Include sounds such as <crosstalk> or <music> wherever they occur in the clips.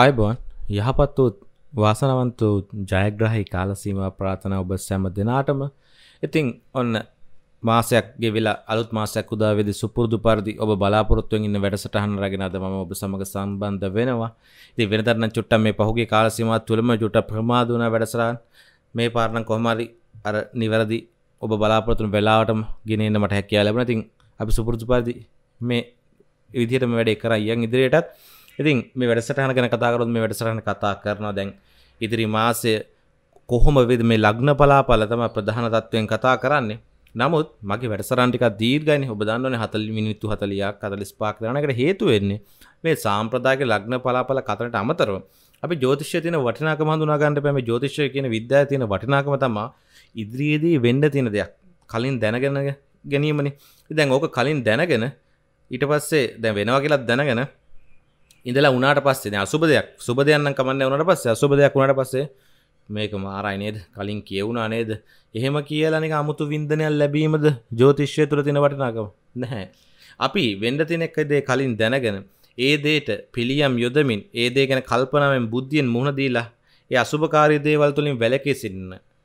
අයිබෝන් යහපත් වූත් වාසනවන්ත වූ ජයග්‍රහහි කාලසීම ප්‍රාථන ඔබ සැම දෙනාටම ඉතිං ඔන්න මාසයක් ගෙවිලා අලුත් මාසයක් උදාවේද සුපුරදු පරිදි ඔබ බලාපොරොත්තුවෙන් ඉන්න වැඩසටහන රගෙන අද මම ඔබ සමග සම්බන්ධ වෙනවා ඉතින් වෙනතරන චුට්ටක් මේ පහුගිය කාලසීමාවත් තුළම චුට්ට ප්‍රමාද වුණ වැඩසටහන් මේ පාරනම් කොහොම හරි අර නිවැරදි ඔබ බලාපොරොත්තුන වෙලාවටම ගෙන එන්න මට හැකියාව ලැබුණා ඉතින් අපි සුපුරුදු පරිදි මේ විදිහටම වැඩේ කරා යන් ඉදිරියටත් ඉතින් මේ වැඩසටහන ගැන කතා කරොත් මේ වැඩසටහන කතා කරනවා දැන් ඉදිරි මාසය කොහොම වෙද මේ ලග්න පලාපල තමයි ප්‍රධාන තත්වයෙන් කතා කරන්නේ. නමුත් මගේ වැඩසටහන ටිකක් දීර්ඝයිනේ ඔබ දන්නවනේ 40 මිනිත්තු 40ක් 45ක් දරනකට හේතු වෙන්නේ මේ සාම්ප්‍රදායික ලග්න පලාපල කතරට අමතරව අපි ජෝතිෂය තියෙන වටිනාකම හඳුනා ගන්න බෑ මේ ජෝතිෂය කියන විද්‍යාවේ තියෙන වටිනාකම තමයි ඉදිරියේදී වෙන්න තියෙන දෙයක්. කලින් දැනගෙන ගැනීමනේ. ඉතින් දැන් ඕක කලින් දැනගෙන ඊට පස්සේ දැන් වෙනවා කියලා දැනගෙන ඉඳලා උනාට පස්සේ අසුබ දෙයක් සුබ දෙයන්න කමන්න වනට පස්සේ අසුබ දෙයක් වුණට පස්සේ මේක මාරයි නේද කලින් කියවුණා නේද එහෙම කියලනික අමුතු වින්දනයක් ලැබීමද ජෝතිශ්‍යය තුළ තින වටනාකම නැහැ අපි වෙන්ඩ තිනෙක්කදේ කලින් දැනගෙන ඒ දේට පිළියම් යොදමින් ඒ දේ ගැන කල්පනාවෙන් බුද්ධියෙන් මුහුණදීලා ඒ අසුභකාරී දේවල් තුළින් වැලකේ සින්න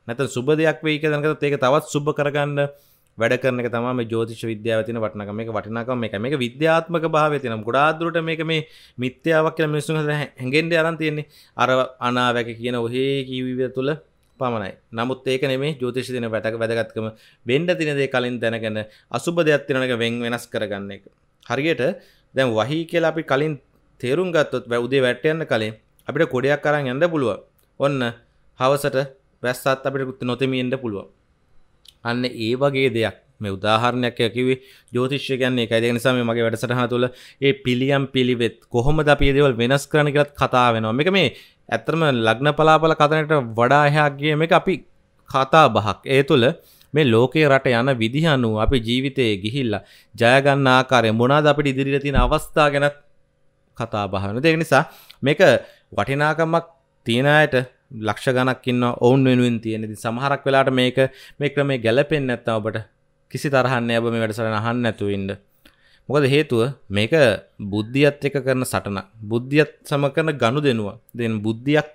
නැත සුබ දෙයක් වේ කියදනකත ඒක තවත් සුබ කරගන්න වැඩ කරන තම ජෝතිෂ විද්‍යාව තින වටනකම මේ වටනකම එක මේ විද්‍යාත්මක භාව තිනම් ගොඩාදුරට මේක මේ මිත්‍යාවක් කියලා මිනිස්සු හැඟෙන්ඩ අරන් තියෙන්නේ අර අනාවැක කියන ඔහේ කීවිය තුළ පමණයි නමුත් ඒක නෙමේ ජෝතිෂ තින වැටක වැදගත්කම බෙන්ඩ තිනදේ කලින් දැනගැන අසුබ දෙයක් තිනක වෙන් වෙනස් කරගන්න එක හරියට දැන් වහි කියලා අපි කලින් තේරුම් ගත්තොත් වැැවදේ වැටයන්න කලින් අපිට කොඩයක් කරන්න යන්න පුළුව ඔන්න හවසට වැස්සත් අපිට කුත් නොතමෙන්ට පුළුවන් අන්න ඒ වගේ දෙයක් මේ උදාහරණයක් යකිවේ ජෝතිශ්‍ය කියන්නේ එකයි දෙක නිසා මේ මගේ වැඩසටහන තුළ ඒ පිළියම් පිළිවෙත් කොහොමද අපි මේ දේවල් වෙනස් කරන්න කියලාත් කතා වෙනවා. මේක මේ ඇත්තම ලග්න පලාපල කතනට වඩා එහා ගිය මේක අපි කතා බහක්. ඒ තුළ මේ ලෝකයේ රට යන විදිහ අනුව අපි ජීවිතයේ ගිහිල්ලා ජය ගන්න ආකාරය මොනවාද අපිට ඉදිරියට තියෙන අවස්ථා ගැනත් කතා බහ වෙනවා. ඒක නිසා මේක වටිනාකමක් තියන අයට ලක්ෂ ගනක්කින්න ඔවුන් වෙනුවෙන් තියෙනෙති සමහරක් වෙලාට මේක මේ ක්‍රමේ ගැලපෙන් නැත්තව ඔබට කිසි තරහන්න ඇබ මේ වැඩසට අහන්න ඇතුවන්ඩ මොකද හේතුව මේක බුද්ධියත් එක කරන සටන බුද්ධියත් සම කරන ගණු දෙනුව දෙන් බුද්ධියක්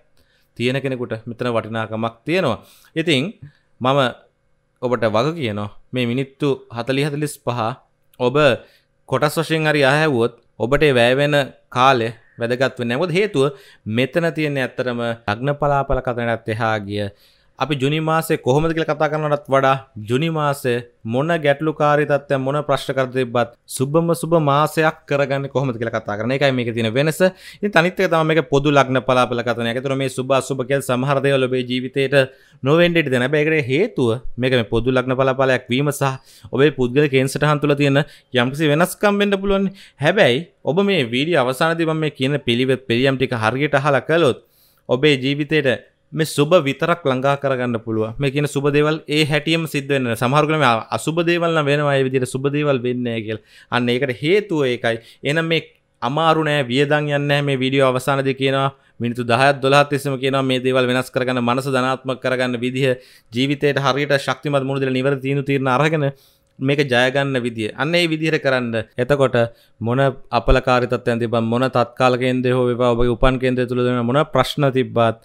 තියෙන කෙනෙකුට මෙතන වටිනාකමක් තියෙනවා ඉතිං මම ඔබට වග කියනවා මේ මිනිත්තු හතලි හතලිස් පහ ඔබ කොටස් වශයෙන් හරි අහැවුවොත් ඔබට වැෑවෙන කාලෙ වැදගත්ව නැකොද හේතුව මෙතන තියන්නේ ඇත්තරම අග්න පලාපල කතනටත් එහා ගිය අපි ජුනි මාසේ කොහොමද කියලා කතා කරනවටත් වඩා ජුනි මාසේ මොන ගැටලුකාරී තත්ත්වයන් මොන ප්‍රශ්න කර තිබ්බත් සුබම සුබ මාසයක් කරගන්නේ කොහොමද කියලා කතා කරන එකයි මේකේ තියෙන වෙනස. ඉතින් අනිත් එක තමයි මේක පොදු ලග්න පලාපල කතනයක්. ඒතර මේ සුබ අසුබ කියලා සමහර දේවල් ඔබේ ජීවිතේට නොවෙන්න ඉඩ දෙන. හැබැයි ඒකට හේතුව මේක මේ පොදු ලග්න පලාපලයක් වීම සහ ඔබේ පුද්ගල කේන්සටහන් තුළ තියෙන යම්කිසි වෙනස්කම් වෙන්න පුළුවන්. හැබැයි ඔබ මේ වීඩියෝ අවසානයේදී මම මේ කියන පිළිවෙත් පිළියම් ටික හරියට අහලා කළොත් ඔබේ ජීවිතේට මේ සුබ විතරක් ලංඟා කරගන්න පුළුව මේ කියන සුබදේවල් ඒ හැටියම සිද්ධවෙන්න සමහරගම අසුබදේවල්න්න වෙනවා විදිට සුබදේවල් වෙන්න කියල් අන්න ඒකට හේතුව ඒකයි එනම් මේ අමාරුනෑ වියදන් යන්න මේ විඩියෝ අවසානද කියනවා මිනිතු දහත් දොලහත් එසම කියනවා මේ දේවල් වෙනස් කරගන්න මනස ධනාත්මක කරගන්න විදිහ ජීවිතයට හරියට ශක්තිමත් මුණදල නිවර තිීනු තිරණ අරගෙන මේක ජයගන්න විදිිය අන්නේ විදිහර කරන්න එතකොට මොන අපලකාරිතත් ඇතිබ මොන තත්කාලකෙන්ද හෝ වෙවා ඔබගේ උපන් කෙන්ද තුළදෙන මොන ප්‍රශ්න තිබ්බාත්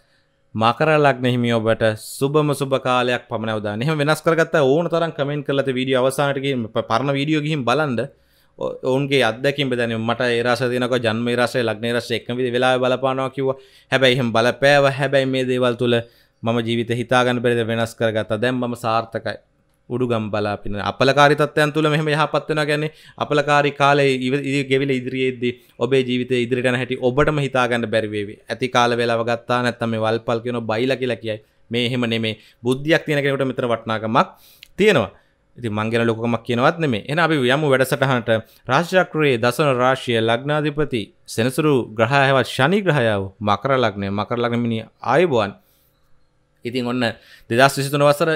මකර ලක්න හිමිය ඔබට සුබම සුබ කාලයක් පමණවදා එහෙම වෙනස් කරගත්ත ඕන තරම් කමෙන්ට් කරලා තේ වීඩියෝ අවසානට ගිහින් පරණ වීඩියෝ ගිහින් බලන්න ඔවුන්ගේ අදැකින් බදන මට ඒරස තිනක ජන්ම රසේ ලක්න රස එකම විදි වෙලා බලපානවා කිව්වා හැබැයි එහෙම බලපෑව හැබැයි මේ දේවල් තුළ මම ජීවිත හිතාගන්න පෙරද වෙනස් කරගත්තා දැන් මම සාර්ථකයි උඩු ගම්බලා පින අපලකාරි තත්ත්වයන් තුළ මෙහෙම යහපත් වෙනවා කියන්නේ අපලකාරි කාලේ ගෙවිල ඉදිරියේදී ඔබේ ජීවිතේ ඉදිරියට යන හැටි ඔබටම හිතා ගන්න බැරි වේවි. ඇති කාල වේලාව ගත්තා නැත්නම් මේ වල්පල් කියන බයිලා කියලා කියයි. මේ එහෙම නෙමේ. බුද්ධියක් තියෙන කෙනෙකුට මෙතන වටිනාකමක් තියෙනවා. ඉතින් මං ගැන ලොකකමක් කියනවත් නෙමේ. එහෙනම් අපි යමු වැඩසටහනට රාශිචක්‍රයේ දසන රාශිය ලග්නාධිපති සෙනසුරු ග්‍රහය හෙවත් ශනි ග්‍රහය වූ මකර ලග්නය. මකර ලග්නෙ මිනි ආයුබෝවන්. ඉතින් ඔන්න 2023 වසර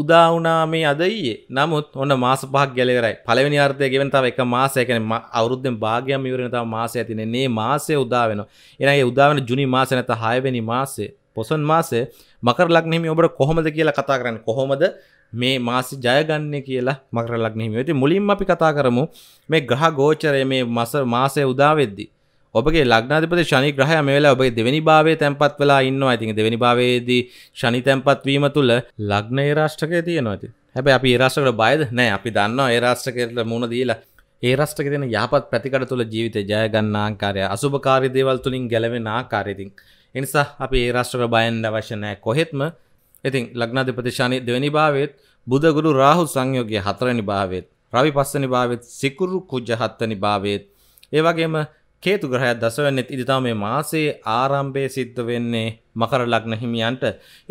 උදාවනා මේ අදයියේ නමුත් ඔන්න මාස පහක් ගැලවරයි පළවෙනි අර්ථය ගෙවෙන තව එක මාසයක් කියන්නේ අවුරුද්දෙන් භාගයක් ඉවරන තව මාසයක් තියෙන මේ මාසය උදා වෙනවා එනයි උදා වෙන ජුනි මාසය නැත්නම් 6 වෙනි මාසේ පොසොන් මාසේ මකර ලග්න හිමි ඔබට කොහොමද කියලා කතා කරන්නේ කොහොමද මේ මාසි ජයගන්නේ කියලා මකර ලග්න හිමි. ඉතින් මුලින්ම අපි කතා කරමු මේ ග්‍රහ ගෝචරය මේ මාස මාසය උදා වෙද්දී ඔබගේ ලග්නාධිපති ශනි ග්‍රහය මේ වෙලාවේ ඔබගේ දෙවෙනි භාවයේ තැන්පත් වෙලා ඉන්නවා. ඉතින් දෙවෙනි භාවයේදී ශනි තැන්පත් වීම තුළ ලග්නයේ රාශිකය තියෙනවා ඉතින්. හැබැයි අපි ඒ රාශිකට බයද? නෑ අපි දන්නවා ඒ රාශිකයට මුණ දීලා ඒ රාශිකේ තියෙන යහපත් ප්‍රතිකඩ තුළ ජීවිතය ජය ගන්න ආකාරය, අසුභකාරී දේවල් තුලින් ගැලවෙන ආකාරය ඉතින්. ඒ නිසා අපි ඒ රාශිකට බයෙන් අවශ්‍ය නෑ කොහෙත්ම. ඉතින් ලග්නාධිපති ශනි දෙවෙනි භාවයේත් බුධ ගුරු රාහු සංයෝගයේ හතරවෙනි භාවයේත් රවි පස්සනි භාවයේත් සිකුරු කුජ හත්වෙනි භාවයේත් ඒ වගේම කේතු ග්‍රහයක් දසවන්නෙත් ඉදිතා මේ මාසේ ආරම්භය සිද්ධ වෙන්නේ මකර ලග්න හිමියන්ට.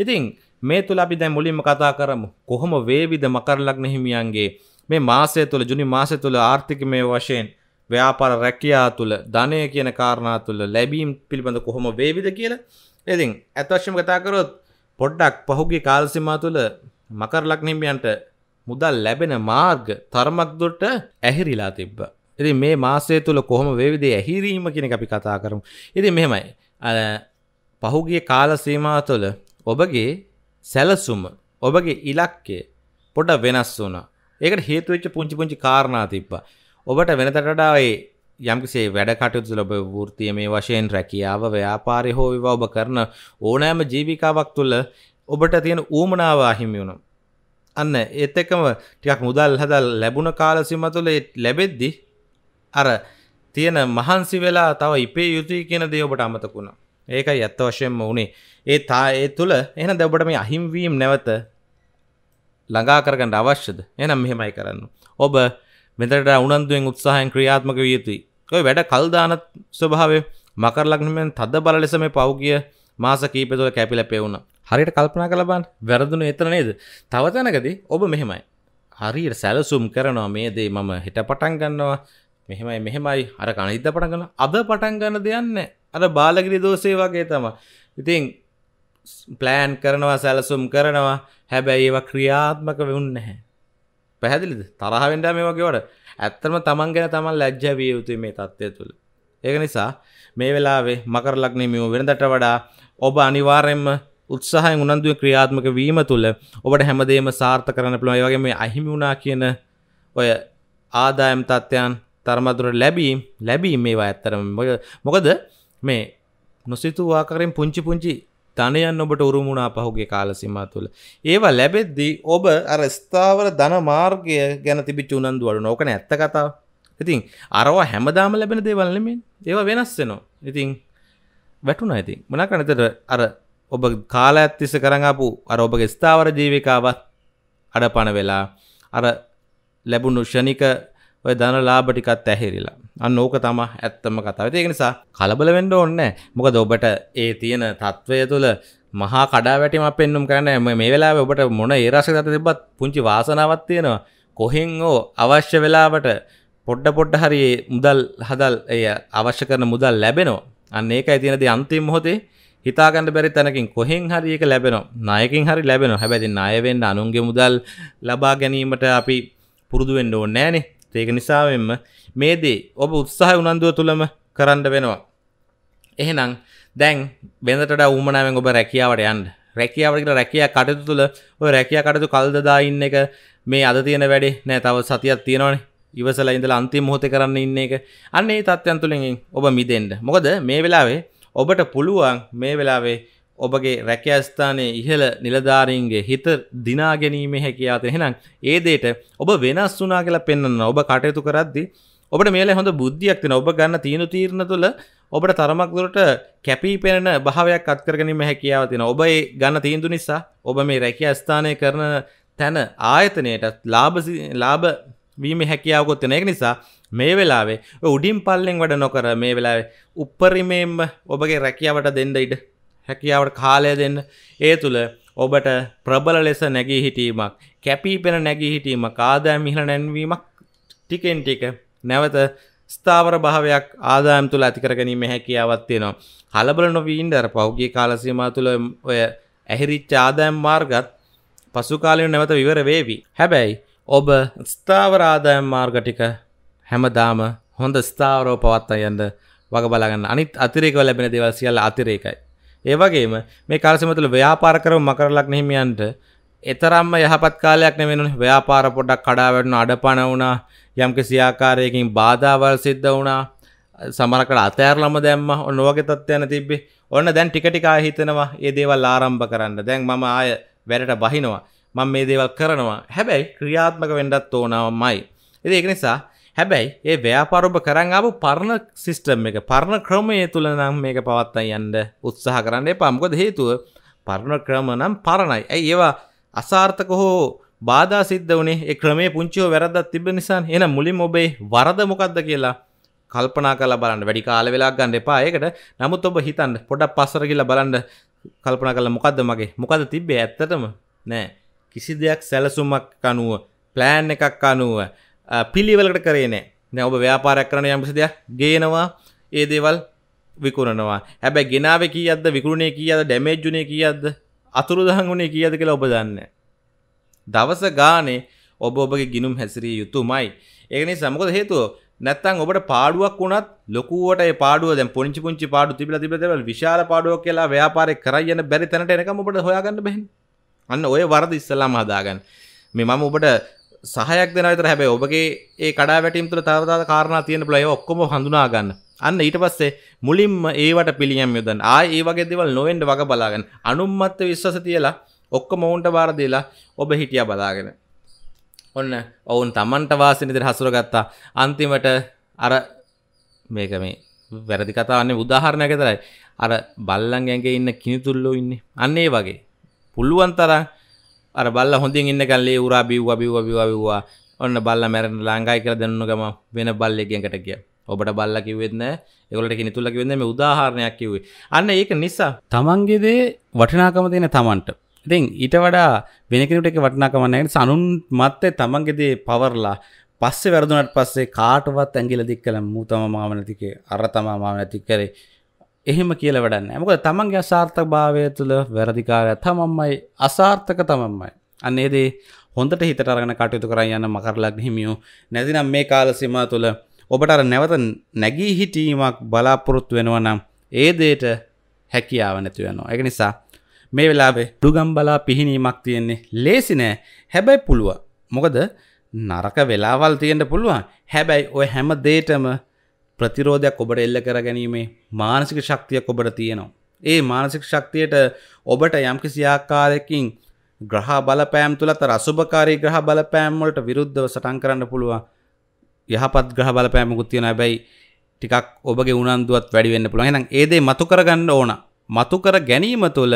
ඉතින් මේ තුළ අපි දැන් මුලින්ම කතා කරමු. කොහොම වේවිද මකර ලග්න හිමියන්ගේ මේ මාසය තුළ ජුනි මාසය තුළ ආර්ථිකමය වශයෙන් ව්‍යාපාර රැකියා තුළ ධනය කියන කාරණා තුළ ලැබීම් පිළිබඳ කොහොම වේවිද කියලා. ඉතින් ඇත්ත වශයෙන්ම කතා කරොත් පොඩ්ඩක් පහුගිය කාල සීමා තුළ මකර ලග්න හිමියන්ට මුදල් ලැබෙන මාර්ග තරමක් දුරට ඇහිරිලා තිබ්බා. ඉති මේ මාසය තුළ කොහොම වේවිදේ ඇහිරීම කෙනෙ අපි කතා කරමු. ඉති මෙහෙමයි පහුගේ කාල සීමා තුළ ඔබගේ සැලසුම ඔබගේ ඉලක්කේ පොඩ වෙනස් වුණ ඒකට හේතුවෙච්ච පුංචි පුංචි කාරණා තිබ්බා ඔබට වෙනතටඩාවේ යම්කිසේ වැඩ කටයුතු ලබ වෘතිය මේ වශයෙන් රැකියාව ව්‍යාපාරය හෝ විවා ඔබ කරන ඕනෑම ජීවිකාවක් තුළ ඔබට තියෙන ඌමනාව අහිමි වුණු. අන්න ඒත් එකම ටිකක් මුදල් හදල් ලැබුණ කාලසිම තුළ ලැබෙද්දි අර තියෙන මහන්සි වෙලා තව ඉපේ යුතුයි කියන දේ ඔබට අමතකුණා. ඒකයි ඇත්ත වශයෙන්ම උනේ. ඒ තා ඒ තුල එහෙනම් දැන් ඔබට මේ අහිම්වීම නැවත ළඟා කරගන්න අවශ්‍යද? එහෙනම් මෙහෙමයි කරන්න. ඔබ මෙතනට උනන්දුවෙන් උත්සාහයෙන් ක්‍රියාත්මක විය යුතුයි. ඔය වැඩ කල් දාන ස්වභාවය මකර ලග්නෙන් තද බල ලෙස මේ පෞගිය මාස කීපය තුළ කැපිලා පෙවුණා. හරියට කල්පනා කළා බලන්න. වැරදුනේ එතන නේද? තව තැනකදී ඔබ මෙහෙමයි. හරියට සැලසුම් කරනවා මේ දේ මම හිට පටන් ගන්නවා මෙහෙමයි මෙහෙමයි අර කණහිත පටගන අද පටන් ගන්න දෙයන්න අර බාලගිරි දෝසේ වගේ තම ඉතින් ප්ලෑන් කරනවා සැලසුම් කරනවා හැබැයි ඒවා ක්‍රියාත්මක වෙවුන් නැහැ පැහැදිලිද තරහවෙන්ඩා මේ වගේවට ඇත්තම තමන් ගැන තමන් ලැජ්ජවිය යුතුයි මේ තත්ත්වය තුළ ඒක නිසා මේ වෙලාවේ මකර ලක්නමියෝ වෙනදට වඩා ඔබ අනිවාරයෙන්ම උත්සාහය උනන්දුව ක්‍රියාත්මක වීම තුළ ඔබට හැමදේම සාර්ථ කරන පුළුවන් ඒ වගේ මේ අහිමි වුණා කියන ඔය ආදායම් තත්ත්වයන් තරමදුරට ලැබීම් ලැබීම මේවා ඇත්තරම මොකද මේ නොසිතුවාකරෙන් පුංචි පුංචි ධනයන් ඔබට උරුමුණා පහුගේ කාලසිම තුළ ඒවා ලැබෙද්දී ඔබ අර ස්ථාවර ධන මාර්ගය ගැන තිබිච්ච උනන්දු වඩු නෝකන ඇත්ත කතාව ඉතින් අරවා හැමදාම ලැබෙන දේවල්ලමින් ඒවා වෙනස් වෙනවා ඉතින් වැටුන ඉතින් මනක නතට අර ඔබ කාල ඇත්තිස කරඟපු අර ඔබගේ ස්ථාවර ජීවිකාවත් අඩපන වෙලා අර ලැබුණු ෂණික ඔය දන ලාබ ටිකත් ඇහිරිලා අන්න ඕක තම ඇත්තම කතාව ඒක නිසා කලබල වෙන්න ඕනේ මොකද ඔබට ඒ තියෙන తත්වය තුළ මහා කඩාවැටීමක් පෙන්වුම් කරන්න මේ වෙලාවේ ඔබට මොන ඒ රසයක් දත තිබ්බත් පුංචි වාසනාවක් තියෙනවා කොහෙන් හෝ අවශ්‍ය වෙලාවට පොඩ්ඩ පොඩ්ඩ හරි මුදල් හදල් ඒ අවශ්‍ය කරන මුදල් ලැබෙනවා අන්න ඒකයි තියෙන දේ අන්තිම මොහොතේ හිතාගන්න බැරි තැනකින් කොහෙන් හරි එක ලැබෙනවා ණයකින් හරි ලැබෙනවා හැබැයි ණය වෙන්න අනුන්ගේ මුදල් ලබා ගැනීමට අපි පුරුදු වෙන්න ඕනේ නැහනේ ඒක නිසාවෙන්ම මේ දේ ඔබ උත්සාහ උනන්දුව තුළම කරන්න වෙනවා. එහෙනම් දැන් වෙනදට ඌමනාවෙන් ඔබ රැකියාවට යන්න. රැකියාවට කියලා රැකියා කටයුතු තුළ ඔය රැකියා කටයුතු කල්ද දා ඉන්න එක මේ අද තියෙන වැඩේ නෑ තව සතියක් තියෙනවනේ. ඉවසලා ඉඳලා අන්තිම මොහොතේ කරන්න ඉන්න එක. අන්න ඒ තත්ත්වයන් තුලින් ඔබ මිදෙන්න. මොකද මේ වෙලාවේ ඔබට පුළුවන් මේ වෙලාවේ ඔබගේ රැකෑස්ථානය ඉහළ නිලධාරීන්ගේ හිත දිනාගැනීම හැකියාත එහෙනම් ඒදේට ඔබ වෙනස් වනා කියලා පෙන්න්න ඔබ කටයුතු කරද්දි ඔබට මේල හොඳ බුද්ධියක් තින ඔබ ගන්න තියනු තීරණ තුළ ඔබට තරමක්දුරට කැපී පෙනෙන භාවයක් අත්කරගනීම හැකියාව තින ඔබ ගන්න තීන්දු නිසා ඔබ මේ රැකිය ස්ථානය කරන තැන ආයතනයටත් ලාබ ලාබ වීම හැකියාවකොත්තන එක නිසා මේ වෙලාවේ උඩින් පල්ලෙන් වැඩ නොකර මේ වෙලාවේ උප්පරිමේම්ම ඔබගේ රැකියාවට දෙන්න ඉඩ හැකියාවට කාලය දෙන්න ඒ තුළ ඔබට ප්‍රබල ලෙස නැගී හිටීමක් කැපීපෙන නැගී හිටීම ආදායම් මිහිල නැන්වීමක් ටිකෙන් ටික නැවත ස්ථාවර භාවයක් ආදායම් තුළ ඇතිකර ගැනීම හැකියාවක් තියෙනවා. කලබල නොවී ඉන්න අර පහුගිය කාල සීමාව තුළ ඔය ඇහිරිච්ච ආදායම් මාර්ගත් පසු කාලෙම නැවත විවර වේවි. හැබැයි ඔබ ස්ථාවර ආදායම් මාර්ග ටික හැමදාම හොඳ ස්ථාවරව පවත්වා යන්න වග බලා ගන්න. අනිත් අතිරේකව ලැබෙන දේවල් සියල්ල අතිරේකයි. ඒවගේම මේ කාලසිමතුල ව්‍යාපාර කරව මකරලක් නහිමියන්ට එතරම්ම යහපත් කාලයක් නෙවෙන ව්‍යාපාර පොඩක් කඩා වැටුණ අඩපණ වුණා යම්කිසි ආකාරයකින් බාධාවල් සිද්ධ වුණා සමරකට අතෑරලම දැම්ම ඔන්න වගේ තත්ත්වයන් තිබ්බේ ඔන්න දැන් ටික ටික හිතනවා ඒ දේවල් ආරම්භ කරන්න දැන් මම ආය වැඩට බහිනවා මම මේ දේවල් කරනවා හැබැයි ක්‍රියාත්මක වෙන්නත් ඕනවමයි ඉතින් ඒක නිසා හැබැයි ඒ ව්‍යාපරොබ කරන් ආපු පරණ සිස්ටම් එක පරණ ක්‍රමය තුල නම් මේක පවත්වා යන්න උත්සාහ කරන්න එපා. මොකද හේතුව පරණ ක්‍රම නම් පරණයි. ඇයි ඒවා අසාර්ථක හෝ බාධා සිද්ධ වනේ ඒ ක්‍රමේ පුංචිව වැරද්දක් තිබෙන නිසා එහෙනම් මුලින්ම ඔබේ වරද මොකක්ද කියලා කල්පනා කරලා බලන්න වැඩි කාල වෙලාවක් ගන්න එපා ඒකට නමුත් ඔබ හිතන්න පොඩක් පස්සර කියලා බලන්න කල්පනා කරලා මොකද්ද මගේ මොකද්ද තිබ්බේ ඇත්තටම නෑ කිසි දෙයක් සැලසුමක් අනුව ප්ලෑන් එකක් අනුව පිළිවලකට කරේ නෑ දැ ඔබ ව්‍යාපාරයක් කරන යම්සි දෙයක් ගේනවා ඒ දේවල් විකුණනවා හැබැ ගෙනාව කිය අද විකුණේ කිය අද ඩැමේජ්ජුනේ කිය අද අතුරුදහන් වුණේ කිය අද කියලා ඔබ දන්න. දවස ගානේ ඔබ ඔබගේ ගිනුම් හැසිරිය යුතුමයි. ඒකනි සමකද හේතුව නැත්තං ඔබට පාඩුවක් වුණත් ලොකුවට පාඩුව දැ පුංචි පුංචි පාඩු තිබිල තිබ දෙවල් විශාල පාඩුවක් කියලා ව්‍යාපාරය කරයන්න බැරි තැනට එනක ඔබට හොයාගන්න බැහි. අන්න ඔය වරද ඉස්සලාම හදාගන්න. මේ මම ඔබට සහයක් දෙන විතර හැබැයි ඔබගේ ඒ කඩා වැටීම් තුළ තව තවත් කාරණා තියෙන බලය ඔක්කොම හඳුනා ගන්න. අන්න ඊට පස්සේ මුලින්ම ඒවට පිළියම් යොදන්න. ආයේ ඒ වගේ දේවල් නොවෙන්න වග බලාගෙන අනුම්මත්ත විශ්වාස තියලා ඔක්කොම උන්ට බාර දීලා ඔබ හිටියා බලාගෙන. ඔන්න ඔවුන් Tamanට වාසින විදිහට හසුරගත්තා. අන්තිමට අර මේක මේ වැරදි කතාවන්නේ උදාහරණයක් විතරයි. අර බල්ලන් ඇඟේ ඉන්න කිනිතුල්ලෝ ඉන්නේ. අන්න ඒ වගේ. පුළුවන් තරම් අර බල්ල හොඳින් ඉන්න කල්ලේ උරා බිව්වා බිව්වා බිව්වා බිව්වා ඔන්න බල්ල මැරෙන්න ළඟයි කියලා දැනුණු ගම වෙන බල්ලෙක්ගෙන්කට ගියා ඔබට බල්ල කිවෙත් නෑ එවලට නිතුල්ල කිවෙන්න මේ උදාහරණයක් කිවේ අන්න ඒක නිසා තමන්ගේදේ වටිනාකම තියෙන තමන්ට ඉතින් ඊට වඩා වෙනකෙනට එක වටනාකමන්නයට සනුන් මත්තේ තමන්ගෙදේ පවරලා පස්සේ වැරදුනට පස්සේ කාටවත් ඇගිල දික් කළ මූතම මාමනතිකේ අර තමා මාමනැති කරේ එහෙම කියල වැඩන්න ඇමක තමන්ගේ අසාර්ථක භාවය තුළ වැරදිකාරය තමම්මයි අසාර්ථක තමම්මයි අන්නේදේ හොඳට හිතරගෙන කටයුතු කර යන්න මකරලක් හිමියෝ නැතිනම් මේ කාල සිම තුළ ඔබට නැවත නැගී හිටීමක් බලාපොරොත්තු වෙනවා නම් ඒ දේට හැකියාව නැතිවෙනවා එක නිසා මේ වෙලාවේ ඩුගම්බලා පිහිනීමක් තියෙන්නේ ලේසිනෑ හැබැයි පුළුව මොකද නරක වෙලාවල් තියෙන්ට පුළුවන් හැබැයි ඔය හැම දේටම ප්‍රතිරෝධයක් ඔබට එල්ල කර ගැනීමේ මානසික ශක්තියක් ඔබට තියෙනවා. ඒ මානසික ශක්තියට ඔබට යම්කිසි ආකාරයකින් ග්‍රහ බලපෑම් තුලත් අර අසුභකාරී ග්‍රහ බලපෑම් වලට විරුද්ධව සටන් කරන්න පුළුවන්. යහපත් ග්‍රහ බලපෑමකුත් තියෙනවා. හැබැයි ටිකක් ඔබගේ උනන්දුවත් වැඩි වෙන්න පුළුවන්. එහෙනම් ඒ දේ මතු කරගන්න ඕන. මතු කර ගැනීම තුළ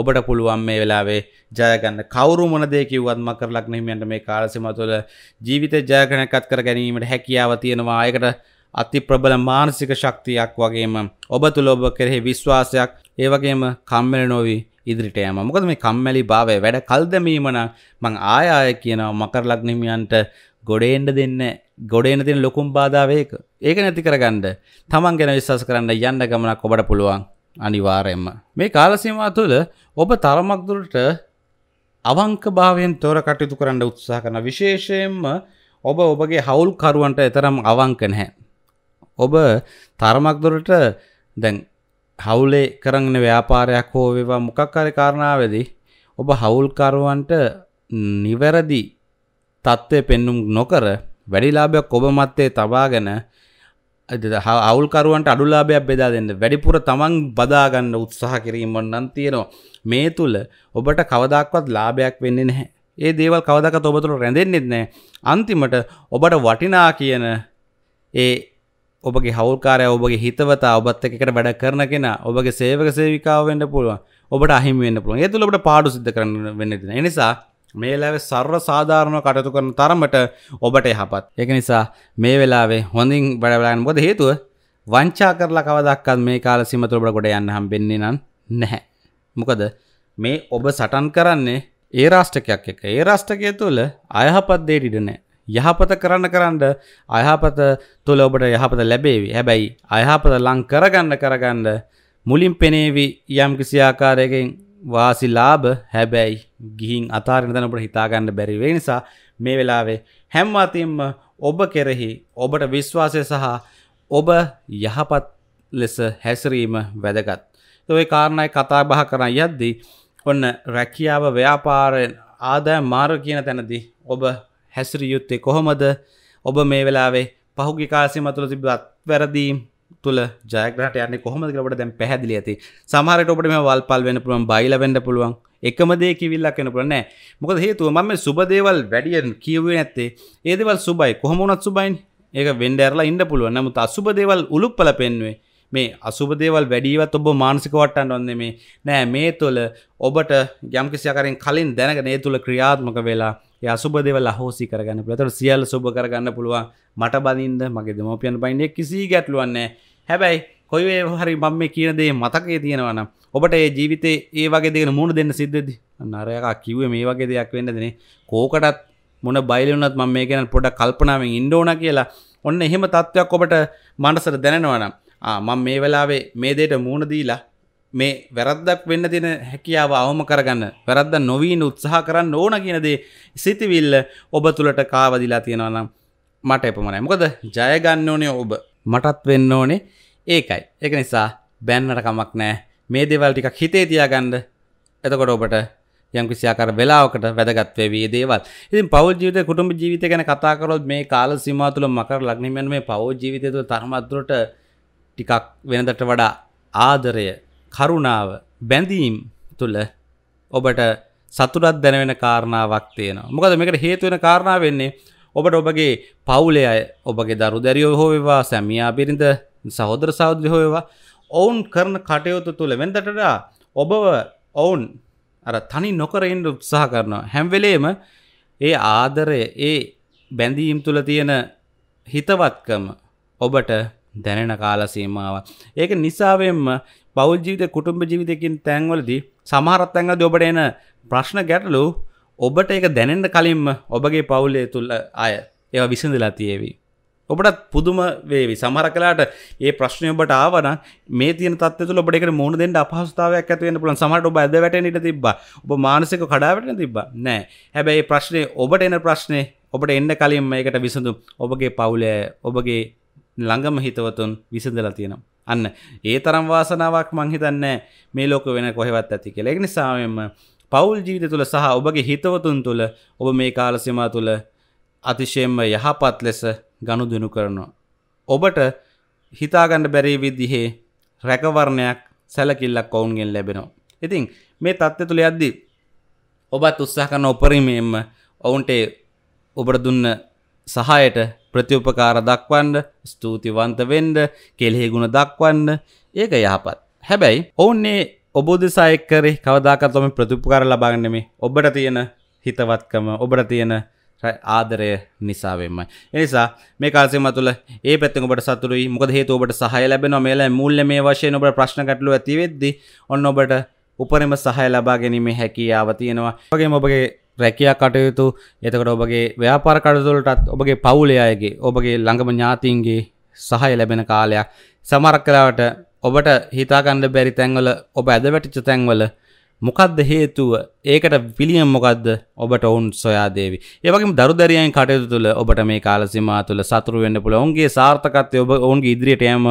ඔබට පුළුවන් මේ වෙලාවේ ජයගන්න කවරු මොනදේ කිව්වත්ම කරලක් නහිමියන්ට මේ කාලසිම තුළ ජීවිත ජයගණකත් කර ගැනීමට හැකියාව තියෙනවා අයකට අති ප්‍රබල මානසික ශක්තියක් වගේම ඔබ තුළ ඔබ කෙරෙහි විශ්වාසයක් ඒ වගේම කම්මැලි නොවී ඉදිරිට යෑම. මොකද මේ කම්මැලි භාවය වැඩ කල් දැමීම නම් මං ආය ආය කියනවා මකර ලග්න හිමියන්ට ගොඩේන්න දෙන්න ගොඩේන තියෙන ලොකුම බාධාව ඒක. ඒක නැති කරගන්න තමන් ගැන විශ්වාස කරන්න යන්න ගමනක් ඔබට පුළුවන් අනිවාර්යයෙන්ම. මේ කාල සීමාව තුළ ඔබ තරමක් දුරට අවංක භාවයෙන් තොර කටයුතු කරන්න උත්සාහ කරන විශේෂයෙන්ම ඔබ ඔබගේ හවුල් කරුවන්ට එතරම් අවංක නැහැ. ඔබ තරමක් දුරට දැන් හවුලේ කරන්න ව්‍යාපාරයක් හෝ වේවා මොකක් හරි කාරණාවේදී ඔබ හවුල්කරුවන්ට නිවැරදි தත්ත්වය පෙන්눔 නොකර වැඩි ලාභයක් ඔබ මැත්තේ තබාගෙන අවුල්කරුවන්ට අඩුලාභයක් බෙදා දෙන්න වැඩිපුර තමන් බදාගන්න උත්සාහ කිරීම නම් තියෙනවා මේ තුල ඔබට කවදාක්වත් ලාභයක් වෙන්නේ නැහැ. ඒ දේවල් කවදාකවත් ඔබ තුල රැඳෙන්නේ නැහැ. අන්තිමට ඔබට වටිනා කියන ඒ ඔබගේ හවල්කාරය ඔබගේ හිතවතා ඔබත් එකට වැඩ කරන කෙන ඔබගේ සේවක සේවිකාව වෙන්න පුළුවන් ඔබට අහිම වෙන්න පුළුවන් ඒ තුළ ඔබට පාඩු සිද්ධ කරන්න වෙන්න දෙන නිසා මේ ලැව සර්ව සාධාරණව කටයුතු කරන තරමට ඔබට යහපත්. ඒක නිසා මේ වෙලාවේ හොඳින් වැඩ බලා ගන්න. මොකද හේතුව වංචා කරලා කවදාවත් මේ කාල සීම තුළ ඔබට ගොඩ යන්න හම්බෙන්නේ නම් නැහැ. මොකද මේ ඔබ සටන් කරන්නේ ඒ රාෂ්ට්‍රකයක් එක්ක. ඒ රාෂ්ට්‍රකය තුළ අයහපත් දෙයට ඉඩ නැහැ. යහපත කරන්න කරන්න අයහපත තුළ ඔබට යහපත ලැබේවි. හැබැයි අයහපත ලං කරගන්න කරගන්න මුලින් පෙනේවි යම් කිසි ආකාරයකින් වාසි ලාභ හැබැයි ගිහින් අතාරින දන ඔබට හිතා ගන්න බැරි වෙන නිසා මේ වෙලාවේ හැම අතින්ම ඔබ කෙරෙහි ඔබට විශ්වාසය සහ ඔබ යහපත් ලෙස හැසිරීම වැදගත්. ඒ කාරණයි කතා බහ කරන යද්දී ඔන්න රැකියාව ව්‍යාපාරයෙන් ආදාය මාර්ග කියන තැනදී ඔබ හැසිරි යුත්තේ කොහොමද ඔබ මේ වෙලාවේ පහුගි කාසිම තුළ තිබත් වැරදීම් තුළ ජයගට යන කොහමදකට දැන් පැහැදිලි ඇති සමහරට ඔබට මේ වල් පල් වෙන පුළුවන් බයිල වෙන්ඩ පුළුවන් එකමදේ කිවිල්ලක් කෙන පුළනෑ මොකද හේතුව මම සුබදේවල් වැඩියෙන් කියවේ නැත්තේ ඒදවල් සුබයි කොහොමුණත් සුබයින් ඒක වෙන්ඩඇරලා ඉන්න පුළුව නමුත් අසුබදේවල් උළුපල පෙන්වේ මේ අසුබදේවල් වැඩීවත් ඔබ මානසික වට්ටන් ඔන්නේ මේ නෑ මේ තුළ ඔබට යම්කිසියකරින් කලින් දැනක නේ තුළ ක්‍රියාත්මක වෙලා යසුබදේවල් අහෝසි කරගන්න පුළතට සියල් සුබ කරගන්න පුළුවන් මට බඳින්ද මගේ දෙමෝපියන් පයින්නේ කිසි ගැටලුවන්නේ හැබැයි කොයිේ හරි මම මේ කියනදේ මතකේ තියෙනවනම් ඔබට ඒ ජීවිතේ ඒ වගේ දෙගෙන මුණ දෙන්න සිද්ධදි නරයකා කිව්ව මේ වගේ දෙයක් වෙන්න දෙන කෝකටත් මොන බයිලවනත් මම මේ ගැන පොඩ කල්පනාවෙන් ඉන්ඩෝන කියලා ඔන්න එහෙම තත්ත්වයක් ඔබට මනසර දැනෙනවනම් මං මේ වෙලාවේ මේ දේට මූුණ දීලා මේ වැරද්දක් වෙන්න තින හැකියාව අවම කරගන්න වැරද්ද නොවීන උත්සාහ කරන්න ඕන කියනදේ සිතිවිල්ල ඔබ තුළට කාවදිලා තියෙනවා නම් මට එපමණයි මොකද ජයගන්න ඕනේ ඔබ මටත් වෙන්න ඕනේ ඒකයි එක නිසා බැන්නට කමක් නෑ මේ දේවල් ටිකක් හිතේ තියාගන්න එතකොට ඔබට යම්කිසියාකර වෙලාවකට වැදගත්වේවී දේවල් ඉතින් පවල් ජීවිත කුටුම් ජීවිත ගැන කතාකරොත් මේ කාල සිමාතුළ මකර ලක්නිමන් මේ පවෝ ජීවිතය තරමත්තුරට ටිකක් වෙනදට වඩා ආදරය කරුණාව බැඳීම් තුළ ඔබට සතුරත් දැනවෙන කාරණාවක් තියෙන මොකද මේකට හේතුවෙන කාරණාව වෙන්නේ ඔබට ඔබගේ පවුලේ අය ඔබගේ දරු දැරියෝ හෝවවා සැමියා බිරිඳ සහෝදර සෞද්‍ය හෝයවා ඔවුන් කරන කටයුතු තුළ වෙන්දටට ඔබව ඔවුන් අර තනි නොකරෙන්ට උත්සාහ කරනවා හැම්වෙලේම ඒ ආදරය ඒ බැඳීම් තුළ තියෙන හිතවත්කම ඔබට දැනෙන කාලසීමාව ඒක නිසාවෙන්ම බෞල් ජීවිත කුටුම්ඹ ජීවිතයකින් තැන්වලදී සමහරත් තැන්ගද ඔබට එන ප්‍රශ්න ගැටලු ඔබට එක දැනෙන්ට කලින්ම ඔබගේ පවුල්ලේ තුල්ල අය ඒවා විසඳලා තියේවි. ඔබටත් පුදුම වේවි සමහර කලාට ඒ ප්‍රශ්නය ඔබට ආවන මේ තින තත්තු ඔබට එක මුණ දෙන්න අපහස්ථාවයක් ඇතිවෙන පුළන් සමට ඔබ ඇද වැටනට තිබ ඔබ මානසික කඩාවටන තිබ නෑ හැබැයි ප්‍රශ්නය ඔබට එන ප්‍රශ්නය ඔබට එන්න කලින්ම එකට විසඳු ඔබගේ පවුලය ඔබගේ ළඟම හිතවතුන් විසඳලා තියෙනවා. අන්න ඒ තරම් වාසනාවක් මංහිතන්න මේ ලෝක වෙන කොහෙවත් ඇති කෙලෙක් නිසාමෙන්ම පවුල් ජීවිත තුළ සහ ඔබගේ හිතවතුන් තුළ ඔබ මේ කාලසිමා තුළ අතිශයෙන්ම යහපත් ලෙස ගනුදනු කරනවා. ඔබට හිතාගණ්ඩ බැරී විදිහේ රැකවරණයක් සැලකිල්ලක් ඔවුන්ගෙන් ලැබෙනවා. ඉතින් මේ තත්ත්ව තුළ යද්දි ඔබත් උත්සාහ කරන උපරිමයෙන්ම ඔවුන්ට ඔබට දුන්න සහායට ප්‍රතිඋපකාර දක්වන්න ස්තුතිවන්ත වෙන්ඩ කෙල්හෙගුණ දක්වන්න ඒක යහපත්. හැබැයි ඔවුන්නේ ඔබෝධසායකර කවදාකත්ම ප්‍රතිපකාර ලබාගන්නෙමේ ඔබට තියෙන හිතවත්කම ඔබට තියෙන ආදරය නිසාවෙන්මයි. එනිසා මේ කාසිම තුළ ඒ පැත්තකට සතුරයි මොක හේතුවට සහය ලැබෙන මේලා මුල්ල මේ වශයෙන් ඔබට ප්‍රශ්නකටලු ඇතිවෙද්දි ඔන්න ඔබට උපරම සහය ලබා ගැනීම හැකියාව තියෙනවා වගේ ඔබගේ රැකයා කටයුතු එතකට ඔබගේ ව්‍යාපාර කටතුලටත් ඔබගේ පවුලේ අයගේ ඔබගේ ළඟම ඥාතීන්ගේ සහය ලැබෙන කාලයක් සමරක් කලාවට ඔබට හිතාගන්න බැරි තැන්වල ඔබ ඇද වැටිච තැන්වල මොකක්ද හේතුව ඒකට පිළියම් මොකක්ද ඔබට ඔවුන් සොයාදේවි. ඒවගේ දරු දැරියන් කටයුතු තුළ ඔබට මේ කාලසිමා තුළ සතුරු වෙන්න පුළ ඔවුන්ගේ සාර්ථකත්වය ඔබ ඔවුන්ගේ ඉදිරියට යෑම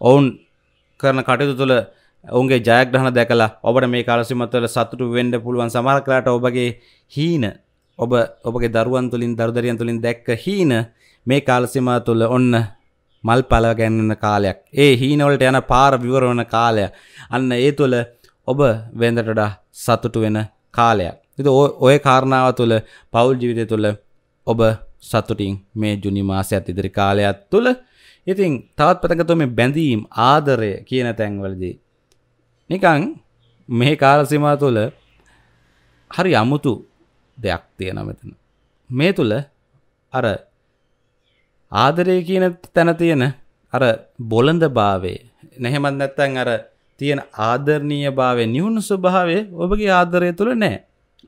ඔවුන් කරන කටයුතු තුළ ඔුන්ගේ ජයග්‍රහණ දැකලා ඔබට මේ කාලසිමත්වල සතුටු වෙන්ඩ පුළුවන් සමහරකලාට ඔබගේ හීන ඔබ ඔබගේ දරුවන් තුළින් දර්දරියන් තුළින් දැක්ක හීන මේ කාලසිමා තුළ ඔන්න මල් පල ගැන්නන කාලයක් ඒ හීනවලට යන පාර විවරවන කාලය අන්න ඒ තුළ ඔබ වෙන්දටඩා සතුටු වෙන කාලයක් ති ඔය කාරණාව තුළ පවුල් ජීවිතය තුළ ඔබ සතුටින් මේ ජුනි මාසයත් ඉදිරි කාලයක් තුළ ඉතින් තවත් පතකතු මේ බැඳීම් ආදරය කියන තැන්වලදී නිකං මේ කාලසිමා තුළ හරි අමුතු දෙයක් තියෙන මෙතන. මේ තුළ අර ආදරය කියන තැන තියෙන අර බොලඳ භාවේ නැහෙමත් නැත්තන් අර තියෙන ආදරණීය භාවය නිවුණු ස්වභාවය ඔබගේ ආදරය තුළ නෑ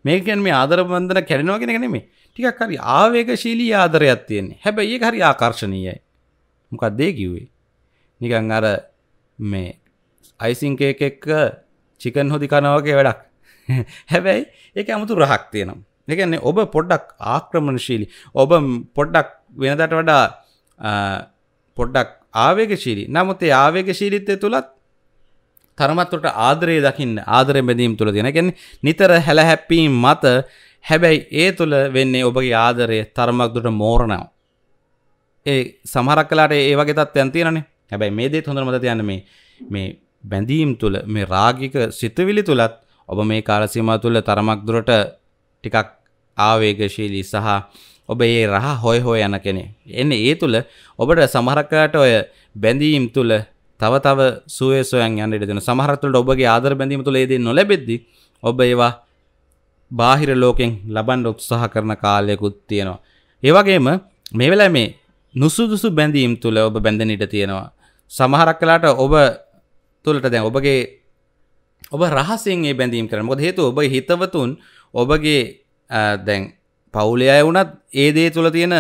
මේකන් මේ ආදර බන්ධන කැඩෙනවාගෙන නෙමේ ටිකක් හරි ආවේගශීලී ආදරයක් තියෙන්නේ හැබැයි ඒක හරි ආකර්ශණීයයි මොකක්ද ඒ කිව්වේ නිකන් අර මේ අයිසිංකේක එක්ක චිකන් හොදි කනවගේ වැඩක් <laughs> හැබැයි ඒක අමුතු රහක් තියෙනම් එකන්නේ ඔබ පොඩ්ඩක් ආක්‍රමණශීලි ඔබ පොඩ්ඩක් වෙනදට වඩා පොඩ්ඩක් ආවේග ශීලි නමුත් ඒ ආවේග ශීලිත්තය තුළත් තරමත්වට ආදරය දකින්න ආදරය බැදීම් තුළ දෙන ගැන නිතර හැලහැප්පීම් මත හැබැයි ඒ තුළ වෙන්නේ ඔබගේ ආදරය තරමක්දුට මෝරණාව ඒ සමහරක් කලාට ඒ වගේ තත්ත්වයන් තියෙනනේ හැබැයි මේ දේත් හොඳ මත තියන්න මේ මේ බැඳීම් තුළ මේ රාගික සිතවිලි තුළත් ඔබ මේ කාලසීමා තුළ තරමක් දුරට ටිකක් ආවේගශීලී සහ ඔබ ඒ රහ හොය හෝ යන කෙනෙ. එන්න ඒ තුළ ඔබට සමහරකාට ඔය බැඳීම් තුළ තව තව සුවේසොයන් යන්න ඉඩ දෙන සමහරතුළට ඔබගේ ආදර බැඳීම තුළ ඒ දේ නොලැබෙද්දී ඔබ ඒවා බාහිර ලෝකෙන් ලබන්න උත්සාහ කරන කාලයකුත් තියෙනවා. ඒ වගේම මේ වෙලාවේ මේ නුසුදුසු බැඳීම් තුළ ඔබ බැඳෙන ඉඩ තියෙනවා. සමහරක් වෙලාට ඔබ තුළට දැන් ඔබගේ ඔබ රහසින් ඒ බැඳීම් කරන මොකද හේතුව ඔබ හිතවතුන් ඔබගේ දැන් පවුලේ අය වුණත් ඒ දේ තුළ තියෙන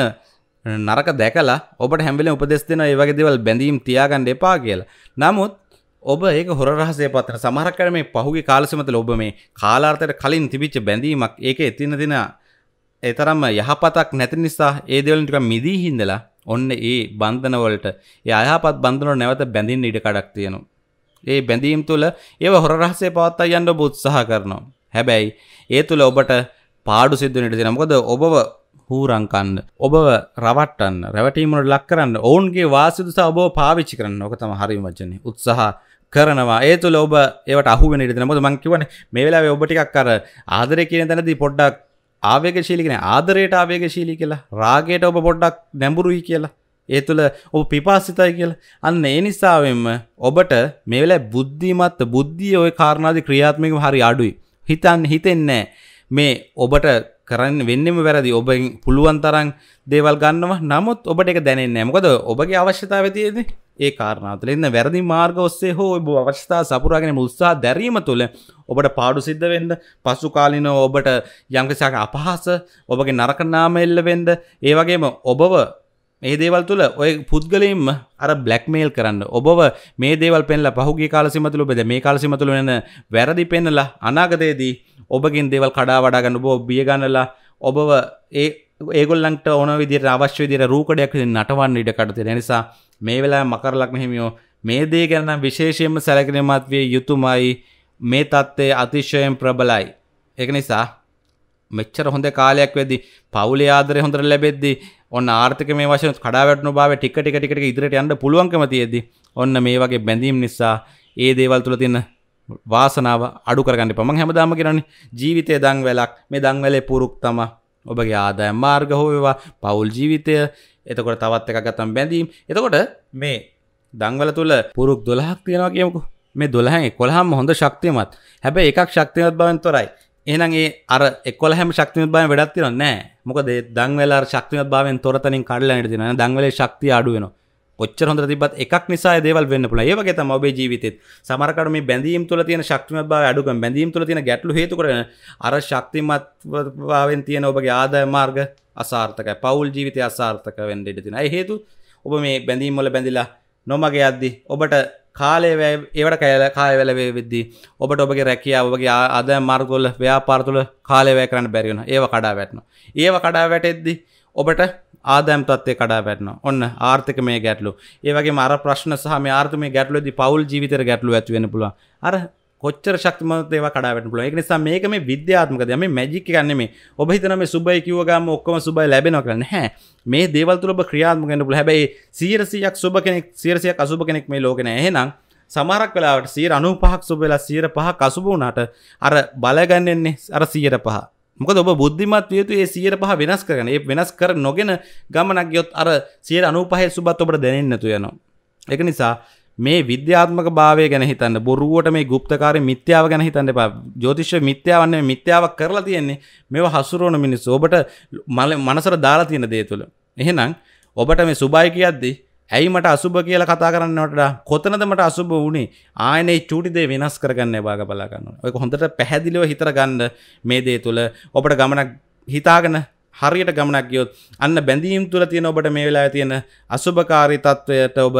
නරක දැකලා ඔබට හැම්බෙලෙන් උපදෙස් දෙන ඒ වගේ දේවල් බැඳීම් තියාගන්න එපා කියලා. නමුත් ඔබ ඒක හොර රහසේ පත්වන සමහරක් අය මේ පහුගිය කාලසමතල ඔබ මේ කාලාර්ථයට කලින් තිබිච්ච බැඳීමක් ඒකේ තින දින ඒ තරම්ම යහපතක් නැති නිසා ඒ දේවල් ටිකක් මිදී හිඳලා ඔන්න ඒ බන්ධන වලට ඒ අයහපත් බන්ධන වල නැවත බැඳින්න ඉඩ කඩක් තියෙනවා. ඒ බැඳීම් තුළ ඒව හොර රහසේ පවත්තා යන්න ඔබ උත්සාහ කරනවා. හැබැයි ඒ තුළ ඔබට පාඩු සිද්ධ වෙන්නට තියෙනවා. මොකද ඔබව හූරම් කන්න, ඔබව රවට්ටන්න, රැවටීමකට ලක් කරන්න, ඔවුන්ගේ වාසිතුසා ඔබව පාවිච්චි කරන්න. ඕක තමයි හරිම වචනේ. උත්සාහ කරනවා ඒ තුළ ඔබ ඒවට අහු වෙන ඉඩ දෙන මොකද මං කියවනේ මේ වෙලාවේ ඔබ ටිකක් අර ආදරය කියන තැනදී පොඩ්ඩක් ආවේගශීලී කියන ආදරයට ආවේගශීලී කියලා රාගයට ඔබ පොඩ්ඩක් නැඹුරුයි කියලා ඒ තුළ ඔබ පිපාසිතයි කියලා අන්න ඒ නිසාවෙන්ම ඔබට මේවෙලා බුද්ධිමත් බුද්ධිය ඔය කාරණාද ක්‍රියාත්මකව හරි අඩුයි හිතන් හිතෙන්නේ මේ ඔබට කරන්න වෙන්නෙම වැරදි ඔබෙන් පුළුවන් තරම් දේවල් ගන්නවා නමුත් ඔබට එක දැනෙන්නේ මොකද ඔබගේ අවශ්‍යතාව තියෙදි ඒ කාරණාතුල එන්න වැරදි මාර්ග ඔස්සේ හෝ ඔබ අවශ්‍යතා සපුරාගෙන උත්සාහ දැරීම තුළ ඔබට පාඩු සිද්ධ වෙන්න පසු කාලිනව ඔබට යම්කිසාක අපහාස ඔබගේ නරක නාම එල්ල වෙන්න ඒ වගේම ඔබව මේ දේවල් තුළ ඔය පුද්ගලයින්ම අර බ්ලක්මේල් කරන්න ඔබව මේ දේවල් පෙන්ල පහුගේ කාලසිමතුළු බෙද මේ කාලසිමතුළ වෙන වැරදි පෙන්නලා අනාගතයේදී ඔබගින් දේවල් කඩා වඩාගන්න ඔබ බියගන්නලා ඔබව ඒ ඒගොල්ලන්ට ඕන විදිර අවශ්‍ය විදිර රූකඩයක් නටවන්න ඉඩකටති නිසා මේ වෙලා මකරලක් මෙහිමියෝ මේ දේ ගැන්න විශේෂයෙන්ම සැලකිනමත් විය යුතුමයි මේ තත්ත්වය අතිශයෙන් ප්‍රබලයි ඒක නිසා මෙච්චර හොඳ කාලයක් වෙදි පවුලේ ආදරය හොඳට ලැබෙද්දී ඔන්න ආර්ථක මේ වශය කඩාවැටන බාව ටික ටික ටිකට ඉදිරිට යන්න පුළුවන්කම තියෙද්දි ඔන්න මේ වගේ බැඳීම් නිසා ඒ දේවල් තුළ තියෙන වාසනාව අඩු කරගන්න පමන් හැමදාම කරන්නේ ජීවිතය දං වෙලක් මේ දං වෙලේ පුරුක් තම ඔබගේ ආදායම් මාර්ග හෝ වේවා පවුල් ජීවිතය එතකොට තවත් එකක් ගත්තම් බැඳීම් එතකොට මේ දංවල තුල පුරුක් 12ක් තියෙනවා කියමුකෝ මේ 12න් 11ම හොඳ ශක්තියමත් හැබැයි එකක් ශක්තියමත් බවෙන් තොරයි එහෙනම් ඒ අර 11ම ශක්තියමත් බවෙන් වැඩක් තියෙනව නෑ මොකද දංවල ශක්තිය භාවෙන් තොරතනින් කඩලනට දින දංවල ශක්තිය අඩුවෙන කොච්චර හොඳ තිබත් එකක් නිසා දේවල් වෙන්න පුළුවන් ඒ වගේ තමයි ඔබේ ජීවිතෙත් සමහරකට මේ බැඳීම් තුළ තියෙන ශක්තිමත් භාවය අඩු කරන බැඳීම් තුළ තියෙන ගැටලු හේතු කරගෙන අර ශක්තිමත් භාවයෙන් තියෙන ඔබගේ ආදාය මාර්ග අසාර්ථකයි පෞල් ජීවිතය අසාර්ථක වෙන්න ඉඩ තියෙනවා ඒ හේතු ඔබ මේ බැඳීම් වල බැඳිලා නොමග යද්දී ඔබට කාලය ඒවට කෑල කායවැලවේ විද්දි ඔබට ඔබගේ රැකියාවගේ අද මර්ගොල්ල ව්‍යාපාර්තුල කාලයවය කරන්න බැරිවුණ ඒ කඩා වැටන. ඒව කඩා වැටෙද්දි ඔබට ආදෑම් තත්වේ කඩා වැටන ඔන්න ආර්ථික මේ ගැටලු ඒවගේ මර ප්‍රශ්න සහම ආර්ථම ගැටලුවදි පවල් ජීවිතර ගැටලු ඇත්වෙන පුළ අර කොච්චර ශක්තිමත් ඒවා කඩා වැටෙන්න පුළුවන් ඒක නිසා මේක මේ විද්‍යාත්මක දෙයක් මේ මැජික් එකක් නෙමෙයි ඔබ හිතන මේ සුබයි කිව්ව ගාම ඔක්කොම සුබයි ලැබෙනවා කියලා නැහැ මේ දේවල් තුල ඔබ ක්‍රියාත්මක වෙන්න පුළුවන් හැබැයි 100ක් සුබ කෙනෙක් 100ක් අසුබ කෙනෙක් මේ ලෝකේ නැහැ එහෙනම් සමහරක් වෙලාවට 95ක් සුබ වෙලා 105ක් අසුබ වුණාට අර බලගන්නන්නේ අර 105 මොකද ඔබ බුද්ධිමත් වියතු ඒ සියයට පහ වෙනස් කරන ඒ වෙනස් කර නොගෙන ගමනක් ගියොත් අර සියයට අනූපහය සුබත් ඔබට දැනෙන්නතු යනවා. එක නිසා මේ විද්‍යාත්මක භාවය ගැන හිතන්න බොරුවට මේ ගුප්තකාරය මිත්‍යාව ගැන හිතන්න එපා ජෝතිශ්‍ය මිත්‍යාවන්නේ මිත්‍යාවක් කරලා තියෙන්නේ මෙව හසුරුවන මිනිස්සු ඔබට මල මනසර දාලා තියෙන දේ තුළ එහෙනම් ඔබට මේ සුබයි කියද්දී ඇයි මට අසුභ කියලා කතා කරන්නට කොතනද මට අසුභ වුණේ ආයනේ චූටිදේ වෙනස් කරගන්න බාග බලා ගන්න ඔය හොඳට පැහැදිලිව හිතර ගන්න මේ දේ තුළ ඔබට ගමනක් හිතාගෙන හරියට ගමනක් ගියොත් අන්න බැඳීම් තුළ තියෙන ඔබට මේ වෙලා තියෙන අසුභකාරී තත්ත්වයට ඔබ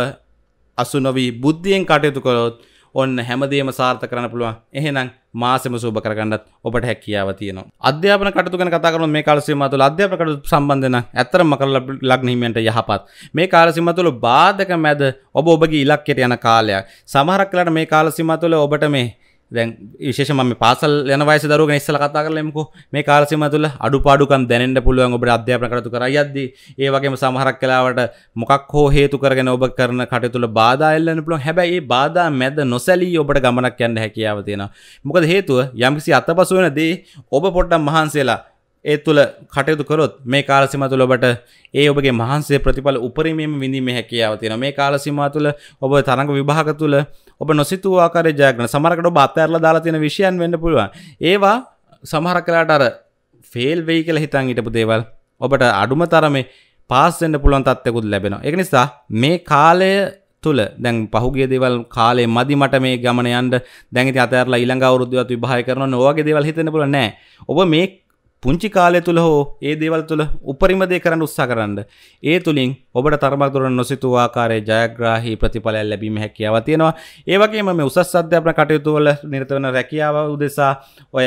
අසු නොවී බුද්ධියෙන් කටයුතු කරොත් ඔන්න හැමදේම සාර්ථක කරන්න පුළුවන්. එහෙනම් මාසෙම සුබ කරගන්නත් ඔබට හැකියාව තියෙනවා. අධ්‍යාපන කටයුතු ගැන කතා කරන මේ කාල සීමාව තුළ අධ්‍යාපන කටයුතු සම්බන්ධ නම් ඇත්තම මකර ලග්න හිමියන්ට යහපත්. මේ කාල සීමාව තුළ බාධක මැද ඔබ ඔබගේ ඉලක්කයට යන කාලයක්. සමහරක් වෙලාට මේ කාල සීමාව තුළ ඔබට මේ දැන් විශේෂම පාසල් යන වයස දරුව නිස්සල කතා කරලෙමුකු මේ කාලසිම තුළ අඩු පාඩුකම් දැනෙන්ට පුළුවන් ඔබට අධ්‍යාපන කරතු කර යද්ද ඒ වගේම සමහරක් කලාවට මොකක් හෝ හේතු කරගෙන ඔබ කරන කටතුළ බාදාල්ලන්න පුළුවන් හැබැයි ඒ බාධා මැද නොසැලී ඔබට ගමනක් යන්න හැකියාව තියෙන මොකද හේතුව යම්කිසි අතපසුවන දේ ඔබ පොට්ටම් මහන්සේලා ඒ තුළ කටයුතු කරොත් මේ කාලසිම තුළ ඔබට ඒ ඔබගේ මහන්සේ ප්‍රතිඵල උපරිමයෙන් විඳීම හැකියාව තියෙනවා. මේ කාලසීම තුළ ඔබ තරඟ විභාග තුළ ඔබ නොසිතූ ආකාරයේ ජයග්‍රහණ සමහරකට ඔබ අත්හැරලා දාලා තියෙන විෂයන් වෙන්න පුළුවන්. ඒවා සමහර කලාට අර ෆේල් වෙයි කියලා හිතන් හිටපු දේවල් ඔබට අඩුම තරමේ පාස් වෙන්න පුළුවන් තත්ත්වයකුත් ලැබෙනවා. ඒක නිසා මේ කාලය තුළ දැන් පහුගේ දේවල් කාලේ මදි මට මේ ගමන යන්න දැන් ඉතින් අතහැරලා ඊළඟ අවුරුද්දවත් විභාගය කරනවා නෝවාගේ දේවල් හිතෙන්න පුළුවන් නෑ. ඔබ මේ පුංචි කාලය තුළ හෝ ඒ දේවල් තුළ උපරිමදය කරන්න උත්සා කරන්න ඒ තුළින් ඔබට තරමක් දුරන් නොසිතු ආකාරය ජයග්‍රාහි ප්‍රතිඵලයක් ලැබීම හැකියාව තියෙනවා ඒවගේම මේ උසස් අධ්‍යාපන කටයුතුවල නිරත වන රැකියාව උදෙසා ඔය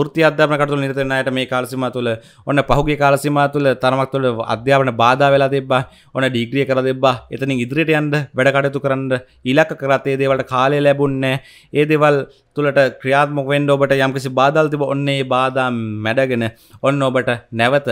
ෘති අධ්‍යාපනකටතු නිර්තනයට මේ කාලසිම තුළ ඔන්න පහුගේ කාලසිම තුළ තරමක් තුළ අධ්‍යාපන බාධ වෙලා දෙබා ඔන්න ඩිග්‍රිය කර දෙබා එතනින් ඉදිරිට යන්ඩ වැඩකටයුතු කරන්න ඉලක්ක කරතේ දේවලට කාලය ලැබුන්නේ ඒ දෙවල් තුළට ක්‍රියාත්මක වෙන්ඩ ඔබට යම්කිසි බාධල් තිබ ඔන්නේ බාධා මැඩගෙන ඔන්න ඔබට නැවත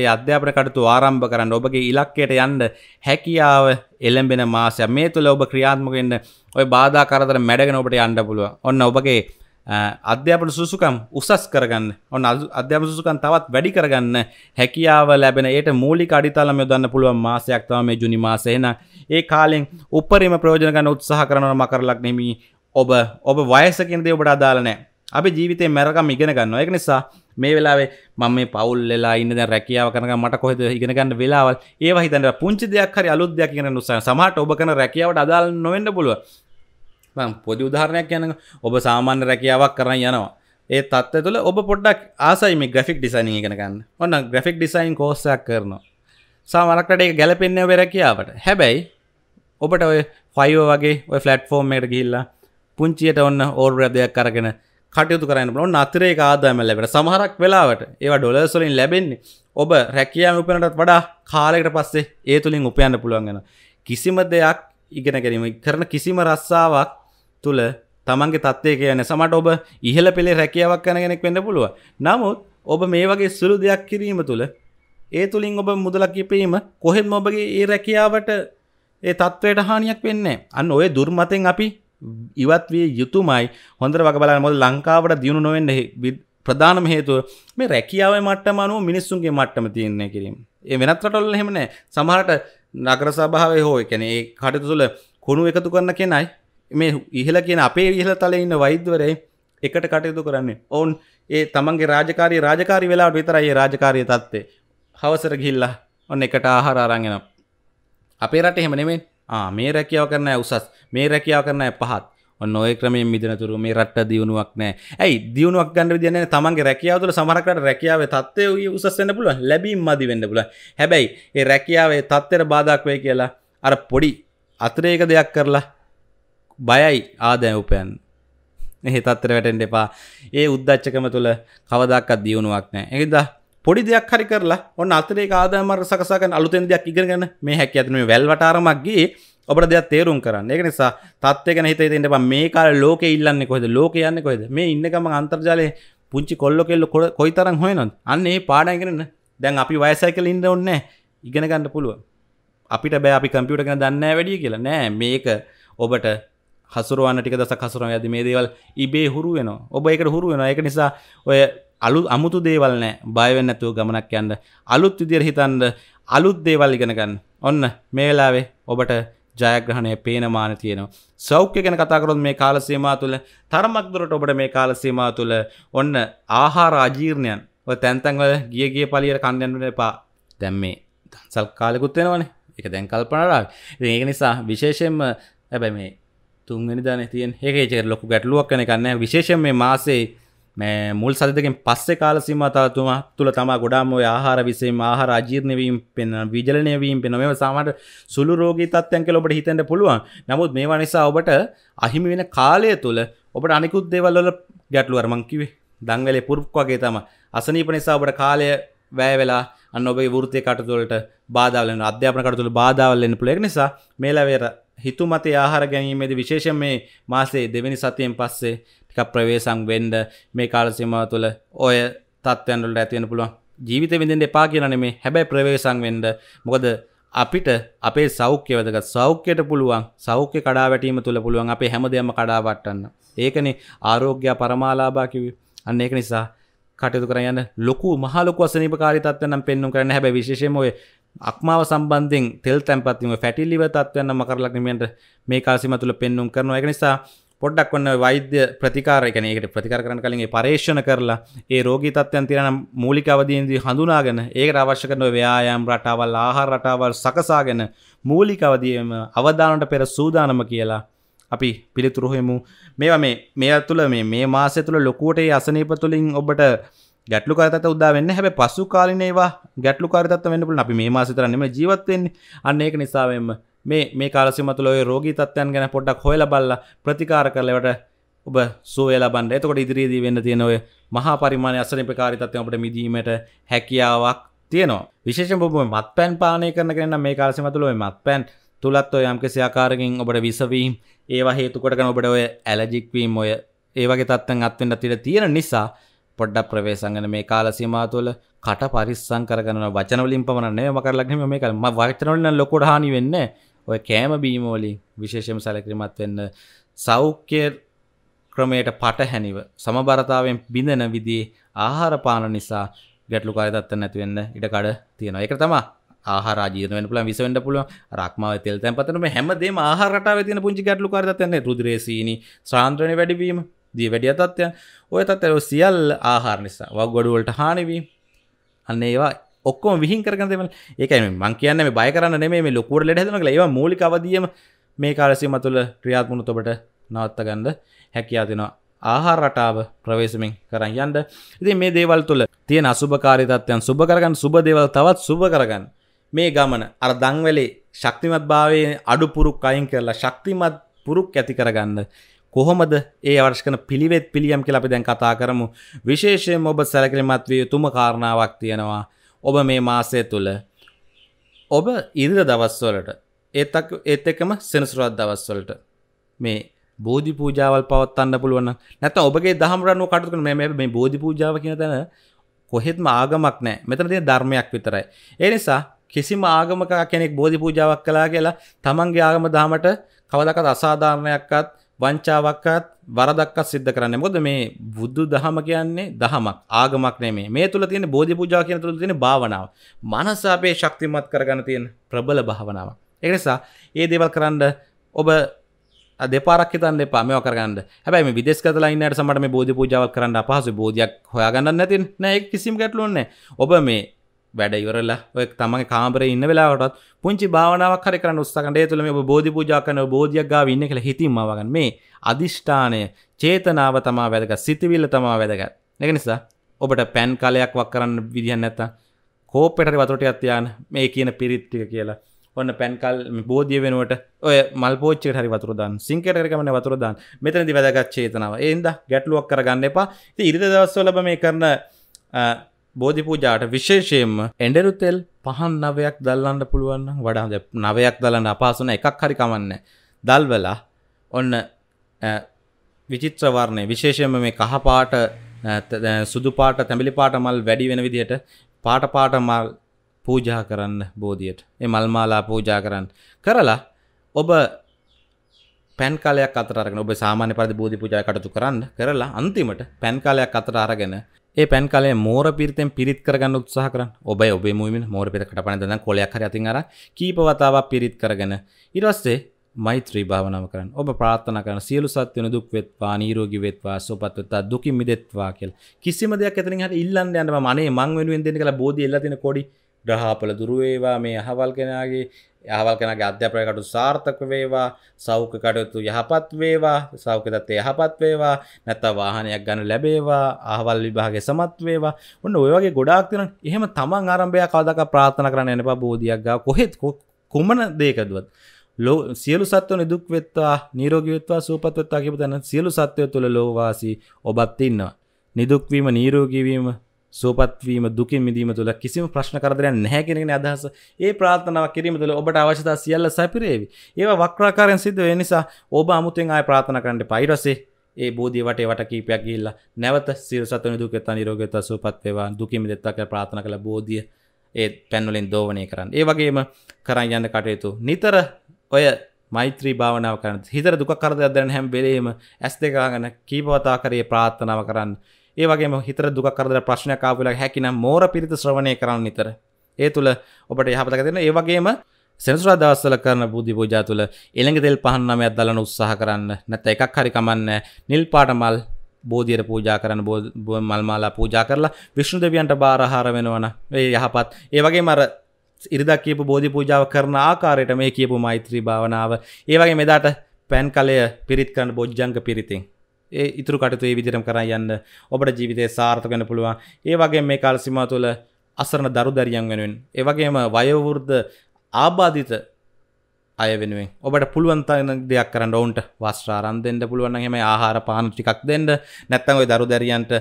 ඒ අධ්‍යාපන කටතු ආරම්භ කරන්න ඔබගේ ඉලක්කයට යන්න හැකියාව එළඹෙන මාසය මේ තුළ ඔබ ක්‍රියාත්මකෙන්න්න ඔය බාධා කරතර මැඩගෙන ඔබට අන්ඩ පුළුව ඔන්න ඔබගේ අධ්‍යාපන සුසුකම් උසස් කරගන්න ඔන්න අධ්‍යාපන සුසුකන් තවත් වැඩි කරගන්න හැකියාව ලැබෙන ඒට මූලික අඩිතාලම යොදන්න පුළුවන් මාසයක් තම මේ ජුනි මාසයන ඒ කාලෙන් උපරිම ප්‍රයෝජන ගන්න උත්සාහ කරනවා මකරලක් නෙමි ඔබ ඔබ වයසකින් දේ ඔබට අදාළ නැහැ අපි ජීවිතේ මැරකම් ඉගෙන ගන්නවා ඒක නිසා මේ වෙලාවේ මම මේ පවුල් වෙලා ඉන්න දැන් රැකියාව කරනකම් මට කොහෙද ඉගෙන ගන්න වෙලාවල් ඒවා හිතන්න පුංචි දෙයක් හරි අලුත් දෙයක් ඉගෙන ගන්න උත්සාහ සමහරට ඔබ කරන රැකියාවට අදාළ නොවෙන්න පුළුවන් මං පොදි උදාහරණයක් යන ඔබ සාමාන්‍ය රැකියාවක් කරන්න යනවා ඒ තත්ව තුළ ඔබ පොඩ්ඩක් ආසයි මේ ග්‍රෆික් ඩිසයින් ගෙනගන්න ඔන්න ග්‍රෆික් ඩිසයින් කෝස්සයක් කරනවා සාමරක්ට එක ගැලපෙන්න්නේ ඔබ රැකියාවට හැබැයි ඔබට ඔය ෆයිෝ වගේ ඔය ෆලට් ෆෝර්ම්මයට ගිල්ලා පුංචියට ඔන්න ඕර්රදයක් කරගෙන කටයුතු කරන්න ලොන් අතරේ ආදාම ලැබෙන සමහරක් වෙලාවට ඒවා ඩොලස්වලින් ලැබෙන්නේ ඔබ රැකියම උපනටත් වඩා කාලෙකට පස්සේ ඒ තුළින් උපයන්න පුළුවන්ගෙන කිසිම දෙයක් ඉගෙන ගැනීම කරන කිසිම රස්සාාවක් තුළ තමන්ගේ තත්වය කියන සමට ඔබ ඉහල පෙළේ රැකියාවක් කනගෙනෙක් වෙන්න පුළුව නමුත් ඔබ මේ වගේ සුළු දෙයක් කිරීම තුළ ඒ තුළින් ඔබ මුදලක්කිපීම කොහෙත්ම ඔබගේ ඒ රැකියාවට ඒ තත්ත්වයට හානියක් වෙන්නේ අන්න ඔය දුර්මතෙන් අපි ඉවත් විය යුතුමයි හොඳර වග බලන්න මොද ලංකාවට දියුණු නොවෙන්න ප්‍රධානම හේතුව මේ රැකියාව මට්ටම අනුව මිනිස්සුන්ගේ මට්ටම තියන්නේ කිරීම. ඒ වෙනත් රටවල එහෙම නැහැ. සමහරට නගර සභාවේ හෝ කියන්නේ ඒ කටයුතු තුළ කුණු එකතු කරන කෙනයි මේ ඉහල කියන අපේ ඉහල තල ඉන්න වෛද්‍යවරේ එකට කටයුතු කරන්නේ ඔවුන් ඒ තමන්ගේ රාජකාරී රාජකාරි වෙලාට විතරයි රාජකාරය තත්වේ හවසර ගිල්ලා ඔන්න එකට ආහාර අරගෙන අපේ රට එහෙම නෙමේ මේ රැකියාව කරන උසස් මේ රැකියාව කරන පහත් ඔන්න ඔය ක්‍රමයෙන් මිදනතුරු මේ රට දියුණුවක් නෑ ඇයි දියුණුවක් ගන්න විදිහ නෑ තමන්ගේ රැකියාව තුළ සමහරකට රැකියාවේ තත්ත්වය උසස් වෙන්න පුළුවන් ලැබීම් මදි වෙන්න පුළුවන් හැබැයි ඒ රැකියාවේ තත්ත්වයට බාධාක් වෙයි කියලා අර පොඩි අතිරේක දෙයක් කරලා බයයි ආදැවපයන් හෙතත්තර වැටෙන්ට එපා ඒ උද්දච්චකම තුළ කවදක්කත් දියුණුවක් නෑ එකද පොඩි දෙයක් හරි කරලා ඔන්න අතරේ ආදමර සකසකන් අලුතෙන් දෙයක් ඉගරගන්න මේ හැක ඇතනේ වැල්වටාරමක්ගේ ඔබට දෙයක් තේරුම් කරන්න ඒක නිසා තත්ත්ය ගැන හිතේ තියෙන්න බා මේ කාලේ ලෝකෙ ඉල්ලන්නේ කොහෙද ලෝකෙ යන්නේ කොහෙද මේ ඉන්න ගම අන්තර්ජාලයේ පුංචි කොල්ල කෙල්ල කොයිතරම් හොයනවද අන්න ඒ පාඩම් ඉගෙනන දැන් අපි වයසයි කියලා ඉන්න ඕනේ ඉගෙන ගන්න පුළුවන් අපිට බෑ අපි කම්පියුටර් ගැන දන්නේ වැඩිය කියලා නෑ මේක ඔබට හසුරුවන්න ටික දස කසුරුව ඇති මේ දේවල් ඉබේ හුරු වෙන ඔබ එකට හුරු වෙන එක නිසා ඔය අලු අමුතු දේවල් නෑ බයවෙන්න ඇතුව ගමනක් යන්න අලුත් විදිර හිතන්ද අලුත් දේවල් ඉගෙනගන්න ඔන්න මේලාවේ ඔබට ජයග්‍රහණය පේනමාන තියෙනවා සෞඛ්‍ය ගැන කතාකරොත් මේ කාලසීමා තුළ තරමක් දුරට ඔබට මේ කාලසීමා තුළ ඔන්න ආහාර අජීර්ණයන් තැන්තන්වල ගියගේ පලියට කණ්ඩන්න එපා දැම් මේ දන්සල් කාලෙකුත් වෙනවනේ එක දැන් කල්පනරාව ඒක නිසා විශේෂයෙන්ම හැබැ මේ තුන්ගනි දන තියෙන් හකේචර ලොකු ගැටලුවක් කන කන්න විශේෂම මේ මාසේ මේ මුල් සතිකෙන් පස්සේ කාලසිම අතාතුමා තුළ තමා ගොඩාම ඔය ආහාර විසේ ආහා රාජීර්ණවීම් පෙන් විජලනයවීම් පෙන මෙම සාමට සුළු රෝගී තත්යන් කෙල ඔබට හිතෙන්ට පුළුවන් නමුත් මේවා නිසා ඔබට අහිමි වෙන කාලය තුළ ඔබට අනිකුත් දේවල්වල ගැටලුවර්මංකිවේ දංවලේ පුරුක් වගේ තම අසනීප නිසා ඔබට කාලය වැෑ වෙලා අන්න ඔබේ වෘතිය කටතුලට බාධාවලන අධ්‍යාපන කටතුළ බාධාවලන්න පුලෙක් නිසා මේලවේර හිතුමතේ ආහාර ගැනීමේද විශේෂ මේ මාසේ දෙවැනි සතියෙන් පස්සේ ටිකක් ප්‍රවේශම් වෙන්න මේ කාල සීමාව තුළ ඔය තත්ත්වයන් වලට ඇති වෙන්න පුළුවන්. ජීවිත විඳින්න එපා කියලා නෙමෙයි. හැබැයි ප්‍රවේශම් වෙන්න. මොකද අපිට අපේ සෞඛ්‍ය වැදගත්. සෞඛ්‍යයට පුළුවන් සෞඛ්‍ය කඩාවැටීම තුළ පුළුවන් අපේ හැමදේම කඩාවට්ටන්න. ඒකනේ ආරෝග්‍ය පරමාලාභා කිව්වේ. අන්න ඒක නිසා කටයුතු කරගෙන යන ලොකු මහ ලොකු අසනීපකාරී තත්ත්වයන් නම් පෙන්වන්න කරන්න හැබැයි විශේෂයෙන්ම ඔය අක්මාව සම්බන්ධෙන් තෙල් තැන්පත්වීම ෆැටිලිව තත්වයන්න මකරලක් නිමෙන්ට මේ කාසිම තුළ පෙන්නුම් කරනවා එක නිසා පොඩ්ඩක් වන්න වෛද්‍ය ප්‍රතිකාර එකන ඒකට ප්‍රතිකාර කරන කලින් පර්ේෂණ කරලා ඒ රෝගී තත්වයන් තිරන මූලික අවදීන්දී හඳුනාගෙන ඒකට අවශ්‍ය කරන ව්‍යයාම් රටාවල් ආහාර රටාවල් සකසාගෙන මූලික අවදියම අවධානට පෙර සූදානම කියලා අපි පිළිතුරුහෙමු මේවා මේ මේ තුළ මේ මාසය තුළ ලොකුවට අසනීප තුළින් ඔබට ගැටලු කරතත් උදා වෙන්න හැබැයි පසු කාලිනේවා ගැටලු කරතත් වෙන්න පුළුවන් අපි මේ මාසෙ තරන්නේම ජීවත් වෙන්නේ අන්න ඒක නිසාවෙම මේ මේ කාලසීම තුළ ඔය රෝගී තත්ත්වයන් ගැන පොඩ්ඩක් හොයලා බලලා ප්‍රතිකාර කරලා ඒවට ඔබ සෝය ලබන්න එතකොට ඉදිරියේදී වෙන්න තියෙන ඔය මහා පරිමාණය අසනීපකාරී තත්ත්වයන් අපිට මිදීමට හැකියාවක් තියෙනවා විශේෂයෙන්ම ඔබ මත්පැන් පානය කරන කෙනා මේ කාලසීම තුළ ඔය මත්පැන් තුලත් ඔය යම්කිසි ආකාරකින් ඔබට විසවීම් ඒවා හේතු කොටගෙන ඔබට ඔය ඇලජික් වීම ඔය ඒ වගේ තත්ත්වයන් අත්වෙන්න තිර තියෙන නිසා පොඩ්ඩක් ප්‍රවේශංගන මේ කාල සීමා තුළ කට පරිස්සම් කරගෙන වචනවලින් පමණ නෙවෙයි මම කරලා ගන්නේ මේක මම වචනවලින් නම් ලොකුට හානි වෙන්නේ ඔය කෑම බීම වලින් විශේෂයෙන්ම සැලකිලිමත් වෙන්න සෞඛ්‍ය ක්‍රමයට පටහැනිව සමබරතාවයෙන් බිඳෙන විදිහේ ආහාර පාන නිසා ගැටලුකාරී තත්ත්ව නැති වෙන්න ඉඩකඩ තියෙනවා. ඒක තමයි ආහාර ජීර්ණ වෙන්න පුළුවන් විස වෙන්න පුළුවන් රක්මාව තෙල් තැන්පතන මේ හැමදේම ආහාර රටාවේ තියෙන පුංචි ගැටලුකාරී තත්ත්වයන් රුධිරේ සීනි සාන්ද්‍රණය වැඩිවීම දී වැඩිය තත්ත්වය ඔය තත්ත්වය සියල් ආහාර නිසා වග ගොඩුවලට හානිවී අන්න ඒවා ඔක්කොම විහින් කරන දෙම ඒක මං කියන්න මේ බය කරන්න නෙමේ මේ ලොකුවට ලෙඩ හැදෙනවා ඒවා මූලික අවධියම මේ කාල සීමා තුළ ක්‍රියාත්මක ඔබට නවත්ත ගන්න හැකියාව දෙනවා ආහාර රටාව ප්‍රවේශමෙන් කරන් යන්න. ඉතින් මේ දේවල් තුළ තියෙන අසුභකාරී තත්ත්වයන් සුබ කරගන්න සුබ දේවල් තවත් සුබ කරගන්න. මේ ගමන අර දන්වැලේ ශක්තිමත් භාවයේ අඩු පුරුක් අයින් කරලා ශක්තිමත් පුරුක් ඇති කරගන්න. කොහොමද ඒ අවර්ශකන පිළිවෙත් පිළියම් කියලා අපි දැන් කතා කරමු විශේෂයෙන් ඔබ සැලකිලිමත් විය යුතුම කාරණාවක් තියෙනවා ඔබ මේ මාසය තුළ ඔබ ඉරිද දවස්වලට ඒත් ඒත් එකම සෙනසුරත් දවස්වලට මේ බෝධි පූජාවල් පවත්වන්න පුළුවන් නැත්නම් ඔබගේ දහම් රණුව කටයුතු කරන මේ මේ බෝධි පූජාව කියන තැන කොහෙත්ම ආගමක් නැහැ මෙතන තියෙන ධර්මයක් විතරයි ඒ නිසා කිසිම ආගමක කෙනෙක් බෝධි පූජාවක් කළා කියලා තමන්ගේ ආගම දාමට කවදාකවත් අසාධාරණයක්වත් වංචාවක්කත් වරදක්කත් සිද්ධ කරන්න මොද මේ බුද්ධ දහම කියන්නේ දහමක් ආගමක් නෙමේ මේ තුළ තියෙන බෝධි පූජා කියන තුළ තියෙන භාවනාව මනස අපේ ශක්තිමත් කරගන්න තියෙන ප්‍රබල භාවනාවක් ඒ නිසා ඒ දේවල් කරන්න ඔබ දෙපාරක් හිතන්න එපා මේවා කරගන්න හැබැයි මේ විදේශගතලා ඉන්නට සමහර මේ බෝධි පූජාවක් කරන්න අපහසු බෝධියක් හොයාගන්න නැතිනේ නෑ ඒක කිසිම ගැටලුවක් නෑ ඔබ මේ වැඩ ඉවරලා ඔය තමන් කාමර ඉන්න වෙලාටත් පුංචි භාවනාවක් හරි කරන්න උත්සාහකට ඒ තුළ මේ ඔබ බෝධි පූජා කරන බෝධියක් ගාව ඉන්න කියලා හිතින්ම වගන් මේ අදිෂ්ඨානය චේතනාව තමා වැදගත් සිතවිල්ල තමා වැදගත් ඒක නිසා ඔබට පැන් කලයක් වක් කරන්න විදිහක් නැත්තම් කෝපෙට හරි වතුර ටිකක් තියාන මේ කියන පිරිත් ටික කියලා ඔන්න පැන්කල් බෝධිය වෙනුවට ඔය මල් පෝච්චික හරි වතුර දාන්න සිංකට කරකමන වතුර දාන්න මෙතනදි වැදගත් චේතනාව ඒ හින්දා ගැටලුවක් කරගන්න එපා ඉතින් ඉරිදා දවස්වල ඔබ මේ කරන බෝධි පූජාට විශේෂයෙන්ම එඩරු තෙල් පහන් නවයක් දල්ලන්න පුළුවන් වඩාද නවයක් දලන්න අපාසන එකක් හරි කමන්න දල්වලා ඔන්න විචිත්‍රවර්ණය විශේෂයම මේ කහපාට සුදු පාට තැමිලි පාට මල් වැඩි වෙන විදිහට පාට පාට මල් පූජා කරන්න බෝධියට එ මල්මාලා පූජා කරන්න කරලා ඔබ පැන් කාලයක් අතරගෙන ඔබ සාමාන්‍ය පරිදි බෝධි පූජා කටයුතු කරන්න කරලා අන්තිමට පැන් කාලයක් අතර අරගෙන ඒ පැන් කලේ මෝර පිරිතෙන් පිරිත් කරගන්න උත්සාහ කරන්න ඔබ ඔබේ මුවින් මෝර පිරිත කටපණ දන කොලයක් හරි අතින් අර කීප වතාවක් පිරිත් කරගෙන ඊට පස්සේ මෛත්‍රී භාවනාව කරන්න ඔබ ප්‍රාර්ථනා කරන සියලු සත්වන දුක් වෙත්වා නිරෝගී වෙත්වා සුවපත් වෙත්වා දුකින් මිදෙත්වා කියලා කිසිම දෙයක් එතනින් හරි ඉල්ලන්න යන්න මම අනේ මං වෙනුවෙන් දෙන්න කියලා බෝධි එල්ල තියෙන කොඩි ඩහාපල දුරුවේවා මේ අහවල් කෙනගේ යහවල් කෙනගේ අධ්‍යාපනයකටු සාර්ථක වේවා සෞඛ්‍ය කටයුතු යහපත් වේවා සෞඛ්‍ය තත්ත්වය යහපත් වේවා නැත්නම් වාහනයක් ගන්න ලැබේවා අහවල් විභාගයේ සමත් වේවා ඔන්න ඔය වගේ ගොඩාක් දෙනා එහෙම තමන් ආරම්භය කවදාකවත් ප්‍රාර්ථනා කරන්න එපා බෝධියක් ගා කොහෙත් කොමන දෙයකදවත් ලෝ සියලු සත්වන දුක් වෙත්වා නිරෝගී වෙත්වා සූපත් වෙත්වා කියපු තැන සියලු සත්වය තුළ ලෝවාසී ඔබත් ඉන්නවා නිදුක්වීම නිරෝගී වීම සෝපත්වීම දුකින් මිදීම තුළ කිසිම ප්‍රශ්න කරදරයක් නැහැ කෙනෙන අදහස ඒ ප්‍රාථනාව කිරීම තුළ ඔබට අවශ්‍යතා සියල්ල සැපිරේවි ඒවා වක්්‍රාකාරයෙන් සිද්ධ වෙන නිසා ඔබ අමුතෙන් ආය ප්‍රාථන කරන්න පයිරසේ ඒ බෝධී වට වට කීපයක් ගිල්ලා නැවත සිර සතන දුකෙත නිරෝගත සූපත්වේවා දුකිම දෙත්තක ප්‍රාථන කළ බෝධිය ඒ පැන්වලින් දෝවනය කරන්න ඒ වගේම කරන් යන්න කටයුතු නිතර ඔය මෛත්‍රී භාවනාව කරන හිතර දුකරදයක් දැන හැම් බෙලීම ඇස් දෙකාගන කීපවතා කරේ ප්‍රාත්ථනාව කරන්න ඒවගේ හිතර දුක කරද ප්‍රශ්න කාවල හැකින මෝර පිරිත ශ්‍රවණය කරන්න නිතර ඒ තුළ ඔබට යහපතක දෙෙන ඒවගේම සෙනසුරා දවස්සල කරන බුද්ධි පූජා තුළ එළඟ තෙල් පහන්නම ඇත් දලන උත්සාහ කරන්න නැත එකක් හරි කමන්න නිල් පාට මල් බෝධියට පූජා කරන මල්මාලා පූජා කරලා විශ්ණු දෙවියන්ට බාරහාර වෙනවන ඒ යහපත් ඒ වගේ මර ඉරිදා කියපු බෝධි පූජාව කරන ආකාරයට මේ කියපු මෛත්‍රී භාවනාව ඒ වගේ මෙදාට පැන් කලය පිරිත් කරන්න බොජ්ජංග පිරිතින් ඒ ඉතුරු කටතුේ විදිරම් කර යන්න ඔබට ජීවිතය සාර්ථකන පුළුවන් ඒ වගේ මේ කාල් සිමා තුළ අසරණ දරු දරියන් වෙනුවෙන් ඒවගේම වයවෘද්ධ ආබාධිත අය වෙනුවෙන් ඔබට පුළුවන්තන දෙයක් කරන්න ඔවුන්ට වස්්‍රාරම් දෙන්න පුළුවන් හෙම ආහාර පාන ටිකක් දෙන්න නැත්තන් ඔයි දරු දැරියන්ට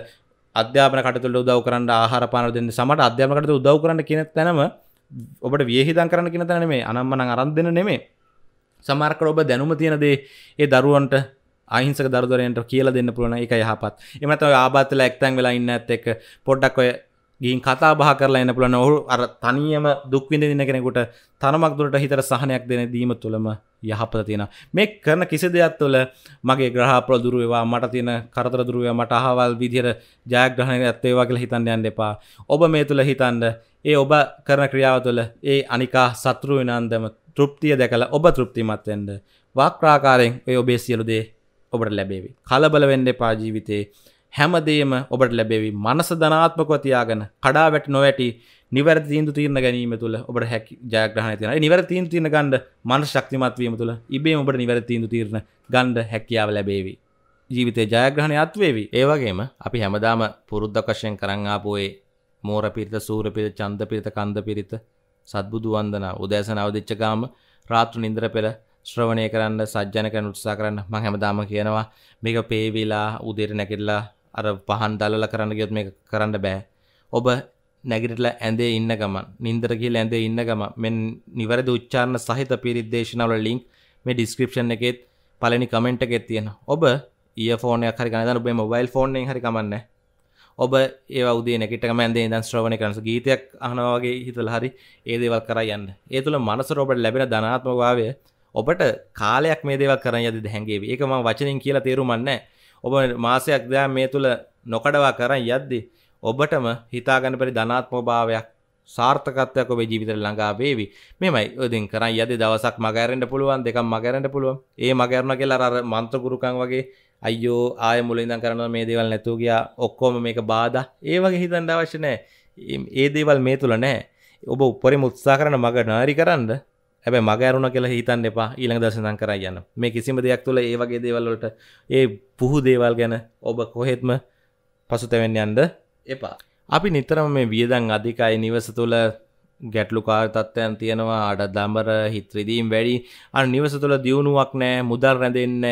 අධ්‍යාපන කටතුල උදව කරන්න ආහාර පාන දෙන්න සමට අධ්‍යාපනකට උදව් කරන්න කියන තැනම ඔබට වියහිතන් කරන්න කියන තැන මේ අනම්මන අරන් දෙන නෙමේ සමාර්කර ඔබ දැනුම තියනදේ ඒ දරුවන්ට අහිංසක දරදරයන්ට කියල දෙන්න පුළුවන එක යහපත් එමත ආබත්තල ඇක්තැන් වෙලා ඉන්න ඇත් එක පොඩ්ඩක් ඔය ගින් කතා බහ කරලා එන්න පුළන ඔහු අර තනියම දුක්විඳ දින කෙනෙකුට තනමක් දුරට හිතර සහනයක් දෙන දීම තුළම යහපත තියෙන මේ කරන කිසි දෙයක් තුළ මගේ ග්‍රහ ප්‍රදුරුවවා මට තියෙන කරතර දුරුවය මට අහවල් විදිර ජයග්‍රහණය ඇත්තේවා කියලා හිතන්න යන්න එපා ඔබ මේ තුළ හිතන්ඩ ඒ ඔබ කරන ක්‍රියාව තුළ ඒ අනිකා සතුරු වෙනන්දම තෘප්තිය දැකලා ඔබ තෘප්තිමත්වෙන්ට වාක්‍රාකාරයෙන් ඔය ඔබේ සියලුදේ ඔබට ලැබේවි. කලබල වෙන්න එපා ජීවිතේ හැමදේම ඔබට ලැබේවි මනස ධනාත්මකව තියාගෙන කඩා වැට නොවැටි නිවැර තීන්දු තීරණ ගැනීම තුළ ඔබට හැකි ජයග්‍රහණය තියෙනවා. නිවැර තීන්දු තීරණ ගන්න මනස ශක්තිමත් වීම තුළ ඉබේම ඔබට නිවැර තීන්දු තීරණ ගන්න හැකියාව ලැබේවි. ජීවිතේ ජයග්‍රහණය අත්වේවි. ඒ වගේම අපි හැමදාම පුරුද්දක් වශයෙන් කරන් ආපු ඒ මෝර පිරිත, සූර පිරිත, චන්ද පිරිත, කන්ද පිරිත, සත්බුදු වන්දනා, උදෑසන අවදිච්ච ගාම, රාත්‍රී නින්දර පෙළ ශ්‍රවණය කරන්න සජ්ජන කරන උත්සා කරන්න මං හැමදාම කියනවා මේක පේවිලා උදේට නැගිටලා අර පහන් දලලා කරන්න ගියොත් මේක කරන්න බෑ. ඔබ නැගිටලා ඇඳේ ඉන්න ගමන් නින්දර කියලා ඇඳේ ඉන්න ගමන් මෙන් නිවැරදි උච්චාරණ සහිත පිරිත් දේශනාවල ලින්ක් මේ ඩිස්ක්‍රිප්ෂන් එකෙත් පළවෙනි කමෙන්ට් එකේ තියෙන. ඔබ ඊයෆෝන් එකක් හරි ගන්න දාලා ඔබේ මොබයිල් ෆෝන් එකෙන් හරි කමන්නේ. ඔබ ඒ උදේ නැගිටකම ඇඳේ ඉඳන් ශ්‍රවණය කරනස ගීතයක් අහනවා වගේ හිතලා හරි ඒ දේවල් කරා යන්න. ඒ තුල මනසට ඔබට ලැබෙන ධනාත්මක භාවය ඔබට කාලයක් මේ දේව කරන යද දැහැගේ ඒකම වචනින් කියලා තේරුමන්න ඔබ මාසයක් දෑ මේ තුළ නොකඩවා කරන්න යද්දි ඔබටම හිතාගන පරි ධනාත්මෝභාවයක් සාර්ථකත්වයක් ඔබ ජීවිතර ළඟා වේවි මෙමයි ඔදින් කරන්න යද දවසක් මගැරෙන්ට පුළුවන් දෙක මගැරට පුළුවන් ඒ මගැරණ කියලා අර මන්ත්‍රගුරුකන් වගේ අයෝ ආය මුලින්ද කරන මේ දේවල් නැතුවගයා ඔක්කෝම මේක බාධ ඒ වගේ හිතන්ඩ අවශ්‍යනෑ ඒ දේවල් මේ තුළ නෑ ඔබ උපරි මුත්සා කරන මග නාරි කරන්න ඇබ මගෑරුණ කියලා හිතන් එපා ඊළඟ දසනං කර යන්න මේ කිසිම දෙයක් තුළ ඒවගේ දේවල්ලට ඒ පුහු දේවල් ගැන ඔබ කොහෙත්ම පසුතැවෙන් යන්ද එපා අපි නිතරම මේ වියදන් අධිකයි නිවස තුළ ගැටලු කාර්තත්වයන් තියෙනවා අඩ දම්බර හිත්‍රදීම් වැඩි අන් නිවස තුළ දියුණුවක් නෑ මුදල් රැඳෙන්න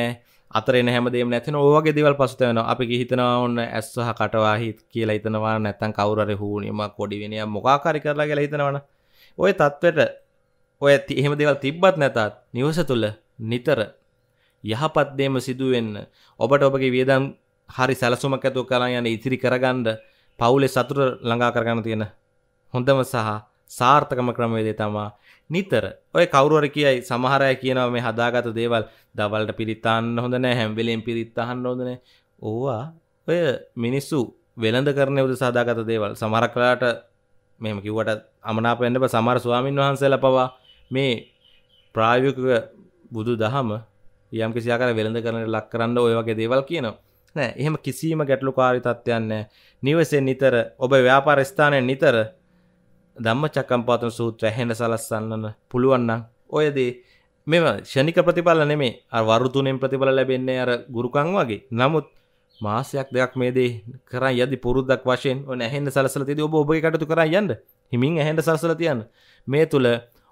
අතර හැමදේම නැතින ඕගේ දෙවල් පසුතයන අපි හිතනවා ඔන්න ඇස්සහ කටවාහිත් කියලා හිතනවා නැත්තන් කවුරර හූනීම කොඩිවිනය මොකාකාරි කරලා කියලා හිතනවන ඔය තත්වට ඔය ඇති එහෙම දෙවල් තිබ්බත් නැතත් නිවස තුළ නිතර යහපත්දේම සිදුවෙන්න ඔබට ඔබගේ වියදම් හරි සැලසුමක් ඇතුව කරන් යන ඉතිරි කරගන්න පවුලේ සතුට ළඟා කරගන්න තියෙන හොඳම සහ සාර්ථකම ක්‍රමවේදය තමා නිතර ඔය කවුරුවර කියයි සමහරය කියනව මේ හදාගත දේවල් දවල්ට පිරිත්තාන්න හොඳ නෑ හැම්වෙලෙන් පිරිත්තහන්න හොදන ඕවා ඔය මිනිස්සු වෙළඳ කරන උද සදාගත දේවල් සමර කලාට මෙම කිවට අමනාපෙන්ඩප සමර ස්වාමින් වහන්සේල පවා මේ ප්‍රායෝගිකව බුදු දහම යම් කිසියා කර වෙළඳ කරන ලක් කරන්න ඔය වගේ දේවල් කියනවා. නෑ එහෙම කිසිම ගැටලුකාරී තත්ත්වයක් නැහැ. නිවසේ නිතර ඔබ ව්‍යාපාර ස්ථානයේ නිතර ධම්මචක්කම්පවත්තන සූත්‍රය හැඳ සලස්සන්න පුළුවන් නම් ඔය දේ මෙම ෂණික ප්‍රතිඵල නෙමේ අර වරු තුනෙන් ප්‍රතිඵල ලැබෙන්නේ අර ගුරුකම් වගේ. නමුත් මාසයක් දෙකක් මේ දේ කරන් යද්දි පුරුද්දක් වශයෙන් ඔන්න ඇහෙන්න සලසලා තියදී ඔබ ඔබගේ කටයුතු කරන් යන්න. හිමින් ඇහෙන්න සලසලා තියන්න. මේ තුල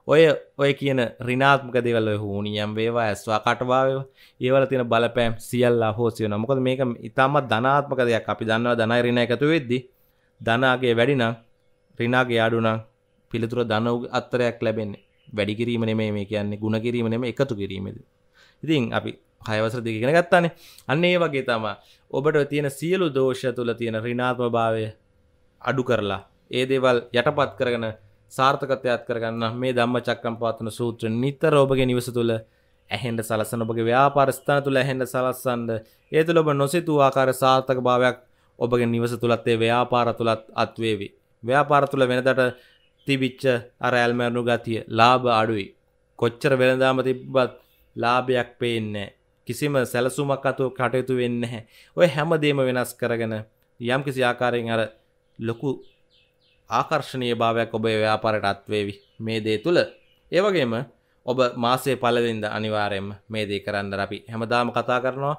ඔය ඔය කියන රිනාත්මක දෙවල හූනියම් වේවා ඇස්වා කටවාාව ඒවල තින බලපෑම් සියල්ලා හෝසියන මොකද මේක ඉතාමත් ධනාත්මක දෙයක් අපි දන්නවා ධනයි රිණ එකතු වෙද්දි ධනාගේ වැඩිනම් රිනාගේ අඩුනම් පිළිතුර දනව අත්තරයක් ලැබෙන්නේ වැඩිකිරීම නෙමේ මේ කියන්නේ ගුණ කිරීම නෙම එකතු කිරීමද ඉතින් අපි හයවසර දෙගෙන ගත්තානේ අන්න ඒ වගේ තමා ඔබට තියෙන සියලු දෝෂ තුළ තියෙන රිනාත්ම භාවය අඩු කරලා ඒ දේවල් යටපත් කරගෙන සාර්ථකත්වයක් කරගන්න මේ ධම්ම චක්‍රම් පාතන සූත්‍ර නිතර ඔබගේ නිවස තුළ ඇහෙන්ට සලසන ඔබගේ ව්‍යාපාරස්ථාන තුළ ඇහෙන්ට සලස්සන්ඩ ඒ තුළ ඔබ නොසිතූ ආකාර සාර්ථක භාවයක් ඔබගේ නිවස තුළත්තේ ව්‍යාපාර තුළත් අත්වේවි. ව්‍යාපාර තුළ වෙනදට තිබිච්ච අරඇල්මැරණු ගතිය ලාභ අඩුයි. කොච්චර වෙළදාම තිබ්බත් ලාභයක් පේන්නේ. කිසිම සැලසුමක් අතුව කටයුතු වෙන්න හැ. ඔය හැමදේම වෙනස් කරගෙන යම් කිසි ආකාරයෙන් අර ලොකු ආකර්ශණය භාවයක් ඔබේ ව්‍යාපාරයට අත්වේවි මේ දේ තුළ ඒවගේම ඔබ මාසේ පලදින්ද අනිවාරයෙන් මේ දේ කරන්න අපි හැමදාම කතා කරනවා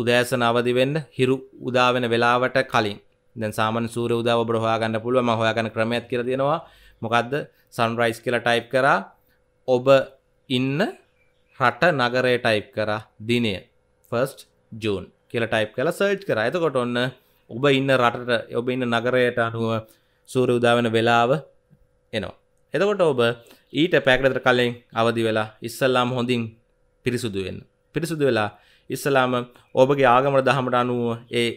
උදෑසන අවදිවෙන්න හිරු උදාවෙන වෙලාවට කලින් දැන් සාමන සූර උදාව ඔබට හොයාගන්න පුළුව මහොයාගන්න ක්‍රමයක් කියලා තියෙනවා මොකක්ද සන්රයිස් කියලා ටයිප් කරා ඔබ ඉන්න රට නගරය ටයිප් කරා දිනය ෆස්ට් ජූන් කියලා ටයිප් කලා සර්ච් කරා එතකොට ඔන්න ඔබ ඉන්න රටට ඔබ ඉන්න නගරයට අනුව සූර උදාවන වෙලාව එනවා. එතකොට ඔබ ඊට පැකටතර කලෙන් අවදි වෙලා ඉස්සල්ලාම හොඳින් පිරිසුදුවෙන්. පිරිසුදු වෙලා ඉස්සලාම ඔබගේ ආගමට දහමට අනුව ඒ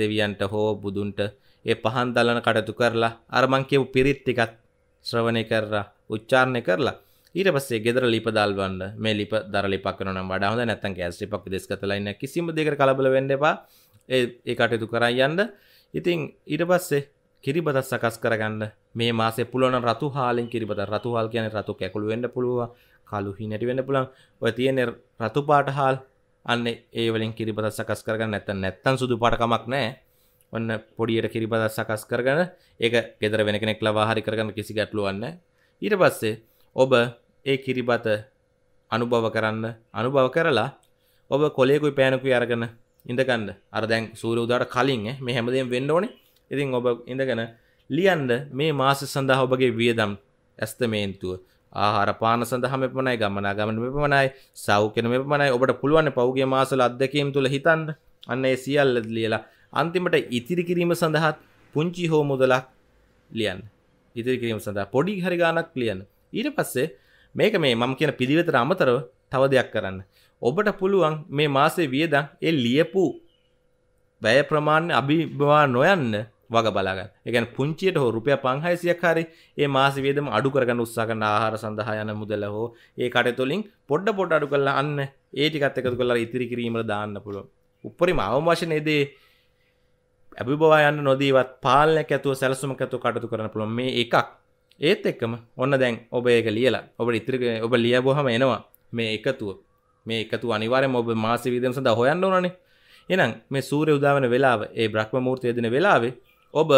දෙවියන්ට හෝ බුදුන්ට ඒ පහන් දලන කටතු කරලා අරමං කියව් පිරිත්තිකත් ශ්‍රවණය කරලා උච්චාරණය කරලා ඊට පස්සේ ගෙදර ලිප දල්වන්න මේ ලිප දර ලිපක් වෙනවා නම් වඩා හොඳ නැත්නම් ගෑස් ලිපක් දෙස්කතලා ඉන්න කිසිම දෙයකට කලබල වෙන්න එපා ඒ ඒ කටයුතු කරන් යන්න ඉතින් ඊට පස්සේ කිරිබදත් සකස් කරගන්න මේ මාසේ පුළුවන් රතු හාලෙන් කිරිබත රතු හාල් කියන්නේ රතු කැකුළු වෙන්න පුළුවන් කළු හිණටි වෙන්න පුළුවන් ඔය තියෙන රතු පාට හාල් අන්න ඒ වලින් කිරිබත සකස් කරගන්න නැත්නම් නැත්නම් සුදු පාට කමක් නැහැ ඔන්න පොඩියට කිරිබත සකස් කරගෙන ඒක ගෙදර වෙන කෙනෙක් ලවා හරි කරගන්න කිසි ගැටලුවක් නැහැ ඊට පස්සේ ඔබ ඒ කිරිබත අනුභව කරන්න අනුභව කරලා ඔබ කොලේකුයි පෑනකුයි අරගෙන ඉඳගන්න අර දැන් සූර්ය උදාට කලින් මේ හැමදේම වෙන්න ඕනේ ඉතින් ඔබ ඉඳගෙන ලියන්ද මේ මාස සඳහා ඔබගේ වියදම් ඇස්තමේන්තුව ආහාර පාන සඳහම එපමණයි ගමනා ගමන මෙපමණයි සෞඛ්‍යන මෙපමණයි ඔබට පුළුවන් පෞගේ මාසල අත්දැකීම් තුළ හිතන්න අන්න ඒ සියල්ල ලියලා අන්තිමට ඉතිරි කිරීම සඳහාත් පුංචි හෝ මුදලක් ලියන්න ඉතිරි කිරීම සඳහා පොඩි හරි ගානක් ලියන්න ඊට පස්සේ මේක මේ මම කියන පිළිවෙතට අමතරව තව දෙයක් කරන්න ඔබට පුළුවන් මේ මාසේ වියදම් ඒ ලියපු වැය ප්‍රමාණය අභිබවා නොයන්න වග බලාගන්න එකන පුංචියට හෝ රුපය පංහයිසියක් හරි ඒ මාසිවේදම අඩු කරගන්න උත්සාකන්න ආහාර සඳහා යන මුදල හෝ ඒ කටතුලින් පොඩ්ඩ පොඩ් අඩු කරලා අන්න ඒටිකත් එකතු කරලා ඉතිරි කිරීම දාන්න පුළුව උපරිම අවමශන එදේ ඇබිබවායන්න නොදීවත් පාලනයක් ඇතුව සැලසුම ඇතු කටතු කරන පුළොන් මේ එකක් ඒත් එක්කම ඔන්න දැන් ඔබ ඒක ලියලා ඔබ ඉතිරික ඔබ ලියබොහම එනවා මේ එකතුව මේ එකතු අනිවාරෙන් ඔබ මාසි විදම සඳ හොයන්න ඕනනේ එනම් මේ සූරය උදාවන වෙලාව ඒ බ්‍රහ්ම මූර්තය දෙන වෙලාවේ ඔබ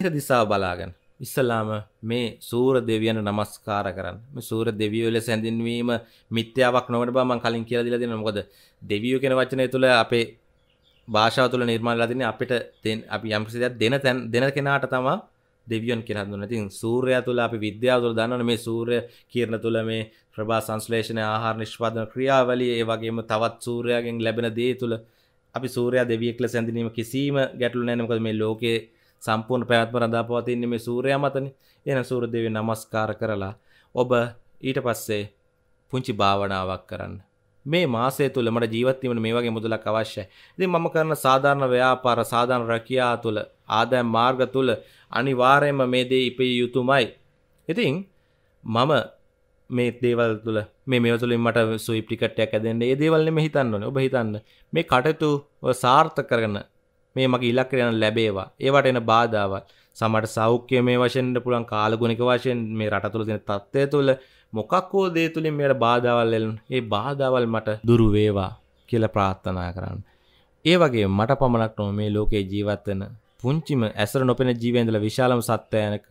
දිසා බලාගන්න ඉස්සල්ලාම මේ සූර දෙවියන නමස්කාර කරන්න සූර දෙවියෝ ලෙස හැඳින්වීම මිත්‍යාවක් නොවට බමන් කලින් කියලා දිලා දෙන මොකද දෙවියෝ කෙන වචනය තුළ අපේ භාෂාව තුළ නිර්මාණලා තින අපිට අපි යම්කිසි දෙයක් දෙන තැන් දෙන කෙනාට තමා දෙවියන් කෙන හඳුන ඉතින් සූර්යයා තුළ අපි විද්‍යාව තුළ දන්නවනේ මේ සූර්ය කිරණ තුළ මේ ප්‍රභා සංශ්ලේෂණය ආහාර නිෂ්පාදන ක්‍රියාවලිය ඒ වගේම තවත් සූර්යයාගෙන් ලැබෙන දේ තුළ අපි සූර්යයා දෙවියෙක් ලෙස හැඳින්වීම කිසිම ගැටලු නැහැ මොකද මේ ලෝකේ සම්පූර්ණ පැවැත්ම රඳා පවතින්නේ මේ සූර්යයා මතනේ. එහෙනම් සූර්ය දේවී නමස්කාර කරලා ඔබ ඊට පස්සේ පුංචි භාවනාවක් කරන්න. මේ මාසය තුළ මට ජීවත් වීමට මේ වගේ මුදලක් අවශ්‍යයි. ඉතින් මම කරන සාධාරණ ව්‍යාපාර සාධාරණ රැකියාව තුළ ආදායම් මාර්ග තුළ අනිවාර්යයෙන්ම මේ දේ ඉපිය යුතුමයි. ඉතින් මම මේ දේවල් තුළ මේ මේ තුළින් මට සුයිප්ටිකට්ටයක් ඇදෙන්න්න ඒ දේවල්න හිතන්න ඔබ හිතන්න මේ කටයුතු සාර්ථ කරන මේ මගේ ඉලක්කයට යන ලැබේවා. ඒවට එන බාධාවල් සමහරට සෞඛ්‍ය මේ වශයෙන් ඉන්න පුළුවන් කාලගුණික වශයෙන් මේ රට තුළ තියෙන තත්ත්වය තුළ මොකක් හෝ දේ තුලින් මෙයට බාධාවල් එලන ඒ බාධාවල් මට දුරු වේවා කියලා ප්‍රාර්ථනා කරන්න. ඒ වගේ මට පමණක් නොව මේ ලෝකේ ජීවත් වෙන පුංචිම ඇසර නොපෙන ජීවය ඉඳලා විශාලම සත්ත්වයනක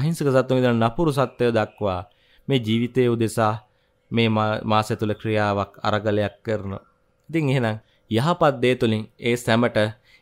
අහිංසක සත්ත්වයන් ඉඳලා නපුරු සත්ත්වය දක්වා මේ ජීවිතයේ උදෙසා මේ මාසය තුළ ක්‍රියාවක් අරගලයක් කරන. ඉතින් එහෙනම් යහපත් දේ තුලින් ඒ සැමට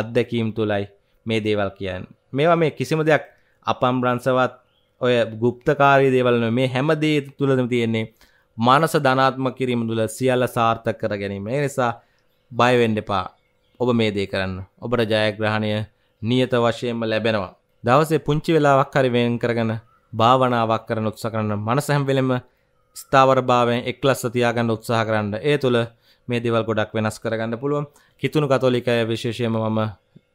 අත්දැකීම් තුළයි මේ දේවල් කියන්න මේවා මේ කිසිම දෙයක් අපම් බ්‍රංසවත් ඔය ගුප්තකාරී දේවල්න මේ හැමදේ තුළදම තියෙන්නේ මනස ධනාත්ම කිරීම තුළ සියල්ල සාර්ථක කර ගැනීම ඒ නිසා බයවෙන්න එපා ඔබ මේ දේ කරන්න ඔබට ජයග්‍රහණය නියත වශයෙන්ම ලැබෙනවා දවසේ පුංචි වෙලාවක් හරි වෙන් කරගෙන භාවනාවක් කරන උත්සාහ කරන්න මනස හැම වෙලෙම ස්ථාවර භාවයෙන් එක්ලස්ස තියාගන්න උත්සාහ කරන්න ඒ තුළ මේ දෙවල් ගොඩක් වෙනස් කරගන්න පුළුවන් කිතුුණු කතෝලිකය විශේෂයම මම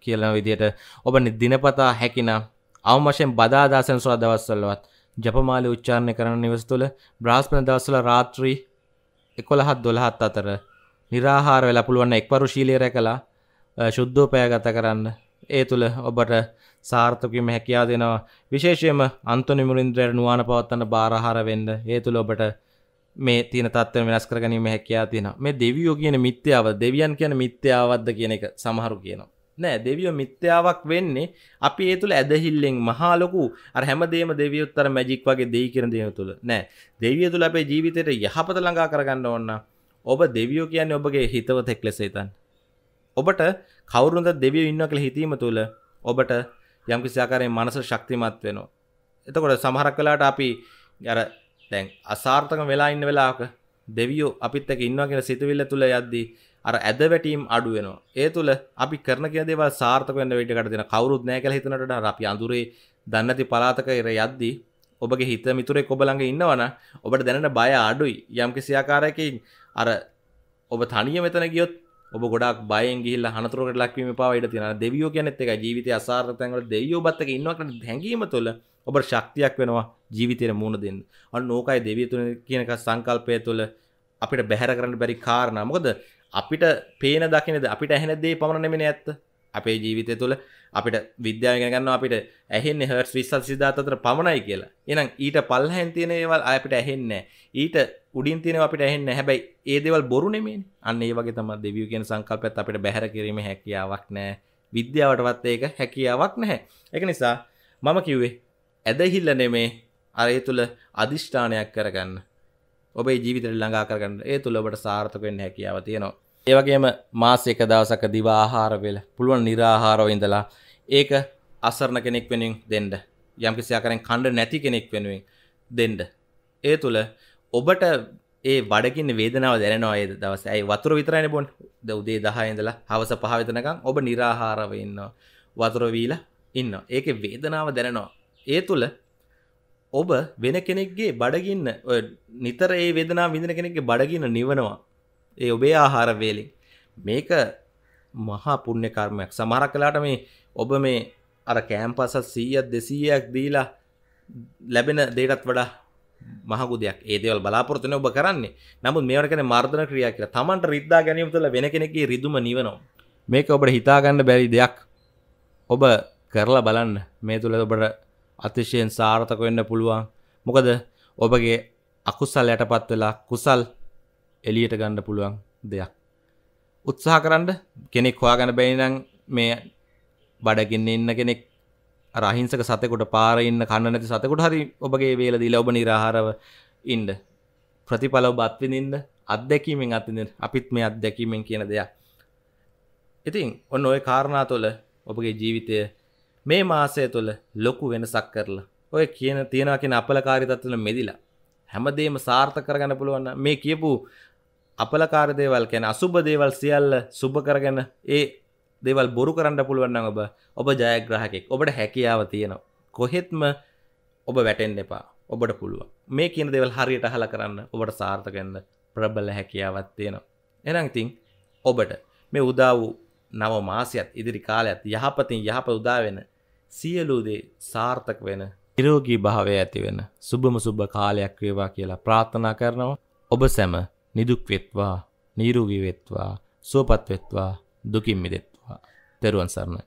කියන විදියට ඔබ දිනපතා හැකින අවමශයෙන් බදාදාසන සොල දවස්සල්ලවත් ජපමාලි උච්චාරණය කරන නිවස් තුළ බ්‍රාස්පන දවස්සල රාත්‍රී එකොළහත් දොළහත් අතර නිරාහාර වෙලා පුළුවන්න එක්වරු ශීලේරය කලා ශුද්ධෝපය ගත කරන්න ඒ තුළ ඔබට සාර්ථකම හැකයා දෙනවා විශේෂයම අන්තුනිමුරින්ද්‍රයට නුවන පවත්තන්න බාරහාර වෙන්න ඒ තුළ ඔබට මේ තින තත්ව වෙනස් කරගනීම හැකයා තියෙන මේ දෙවියෝ කියන මිත්‍යාව දෙවියන් කියන මිත්‍යාවද්ද කියන එක සමහරු කියනවා නෑ දෙවියෝ මිත්‍යාවක් වෙන්නේ අපි ඒ තුළ ඇදහිල්ලෙන් මහාලොකු අර හැමදේම දෙවියොත්තර මැජික් වගේ දෙයි කරන දේව තුළ නෑ දෙවිය තුළ අපේ ජීවිතයට යහපත ළඟා කරගන්න ඕන්න ඔබ දෙවියෝ කියන්නේ ඔබගේ හිතවතෙක් ලෙස ඉතන් ඔබට කවුරුන්ද දෙවියෝ ඉන්නවා කියලා හිතීම තුළ ඔබට යම්කිසි ආකාරයෙන් මනස ශක්තිමත් වෙනවා එතකොට සමහරක් වෙලාවට අපි අර දැන් අසාර්ථක වෙලා ඉන්න වෙලාක දෙවියෝ අපිත් එක ඉන්නවා කියෙන සිතුවිල්ල තුළ යද්දී අර ඇද වැටීම් අඩුවෙනවා ඒ තුළ අපි කරන කියදව සාර්ථක වන්න වැඩිකට දෙන කවරුත් නෑ කළ හිතනට අපි අඳුරේ දන්නති පලාතක එර යද්දී ඔබගේ හිත මිතුරේ කොබලඟ ඉන්නවන ඔබට දැනට බය අඩුයි යම් කිසියාකාරයකින් අර ඔබ තනිය මෙතන ගියොත් ඔබ ගොඩක් බයෙන් ගිල්ල හනතුරට ලක්වීම පවා ඉඩ තින දෙවියෝ කියනෙත් එක ජීවිත අසාර්ථතැන්ට දෙවියෝ බත්තක ඉන්නවට හැඟීම තුළ ඔබට ශක්තියක් වෙනවා ජීවිතයට මුණ දෙන්න. අන්න ඕකයි දෙවියතුන කියනක සංකල්පය තුළ අපිට බැහැර කරන්න බැරි කාරණා. මොකද අපිට පේන දකින්නද අපිට ඇහෙන දේ පමණ නෙමෙයි ඇත්ත. අපේ ජීවිතය තුළ අපිට විද්‍යාව ඉගෙන ගන්නවා අපිට ඇහෙන්නේ හර්ට්ස් 270 අතර පමණයි කියලා. එහෙනම් ඊට පල්ලෙන් තියෙන ඒවල් අපිට ඇහෙන්නේ ඊට උඩින් තියෙන අපිට ඇහෙන්නේ හැබැයි ඒ දේවල් බොරු නෙමෙයිනේ. අන්න ඒ වගේ තමයි දෙවියෝ කියන සංකල්පයත් අපිට බැහැර කිරීමේ හැකියාවක් නැහැ. විද්‍යාවටවත් ඒක හැකියාවක් නැහැ. ඒක නිසා මම කිව්වේ ඇදහිල්ල නෙමේ අරය තුළ අධිෂ්ඨානයක් කරගන්න ඔබේ ජීවිතර ළඟා කරගන්න ඒ තුළ ඔබට සාර්ථකෙන් හැකියාව තියෙනවා ඒවගේම මාස එක දවසක දිවාහාරවෙල පුළුවන් නිරාහාරෝ ඉඳලා ඒක අසරණ කෙනෙක් වෙනින් දෙන්න යම්කිසියාකරෙන් කණ්ඩ නැති කෙනෙක් වෙනුවෙන් දෙන්න ඒ තුළ ඔබට ඒ බඩකින්න වේදනාව දැනවා ඒ දවස ඇයි වතුර විතරයින බොන් ද උදේ දහයිඳලා හවස පහවිතනකම් ඔබ නිරාහාරව ඉන්නවා වතුරවීල ඉන්න ඒක වේදනාව දැනවා ඒ තුළ ඔබ වෙන කෙනෙක්ගේ බඩගින්න නිතර ඒ වෙදනා විඳන කෙනෙක්ගේ බඩගින්න නිවනවා ඒ ඔබේ ආහාර වේලින් මේක මහා පුුණ්‍ය කර්මයක් සමහර කලාට මේ ඔබ මේ අර කෑම්පසත් සීයත් දෙසීයක් දීලා ලැබෙන දේටත් වඩා මහගු දෙයක් ඒදවල් බලාපොරතන ඔබ කරන්නේ නමුත් මේවට කෙන මර්ධන ක්‍රියා කියලා තමන්ට රිද්දා ගැනීම තුළ වෙන කෙනෙකි රිදුම නිවනවා මේක ඔබට හිතාගන්න බැරි දෙයක් ඔබ කරලා බලන්න මේ තුළ ඔබට අතිශයෙන් සාර්ථක වෙන්න පුළුවන්. මොකද ඔබගේ අකුසල් යටපත් වෙලා කුසල් එළියට ගන්න පුළුවන් දෙයක්. උත්සාහ කරන්න කෙනෙක් හොයාගන්න බැරි නම් මේ බඩගින්න ඉන්න කෙනෙක් අර අහිංසක සතෙකුට පාර ඉන්න කන්න නැති සතෙකුට හරි ඔබගේ වේල දීලා ඔබ निराහාරව ඉන්න. ප්‍රතිඵල ඔබ අත්විඳින්න අත්දැකීමෙන් අත්විඳින්න. අපිත් මේ අත්දැකීමෙන් කියන දෙයක්. ඉතින් ඔන්න ওই කාරණා තුළ ඔබගේ ජීවිතය මේ මාසය තුළ ලොකු වෙනසක් කරලා ඔය කියන තියෙනවා කියන අපලකාරී තත්ත්වෙල මෙදිලා හැමදේම සාර්ථක කරගන්න පුළුවන් මේ කියපු අපලකාර දේවල් කියන්නේ අසුබ දේවල් සියල්ල සුබ කරගෙන ඒ දේවල් බොරු කරන්න පුළුවන් නම් ඔබ ඔබ ජයග්‍රාහකෙක් ඔබට හැකියාව තියෙනවා කොහෙත්ම ඔබ වැටෙන්න එපා ඔබට පුළුවන් මේ කියන දේවල් හරියට අහලා කරන්න ඔබට සාර්ථක වෙන්න ප්‍රබල හැකියාවක් තියෙනවා එහෙනම් ඉතින් ඔබට මේ උදා වූ නව මාසයක් ඉදිරි කාලයත් යහපතින් යහපත උදා වෙන සියලූදේ සාර්ථක වෙන නිරෝගී භාවය ඇති වෙන සුබම සුබ කාලයක් වේවා කියලා ප්‍රාර්ථනා කරනවා ඔබ සැම නිදුක් වෙත්වා නීරෝගී වෙත්වා සුවපත් වෙත්වා දුකින් මිදෙත්වා තෙරුවන් සරණයි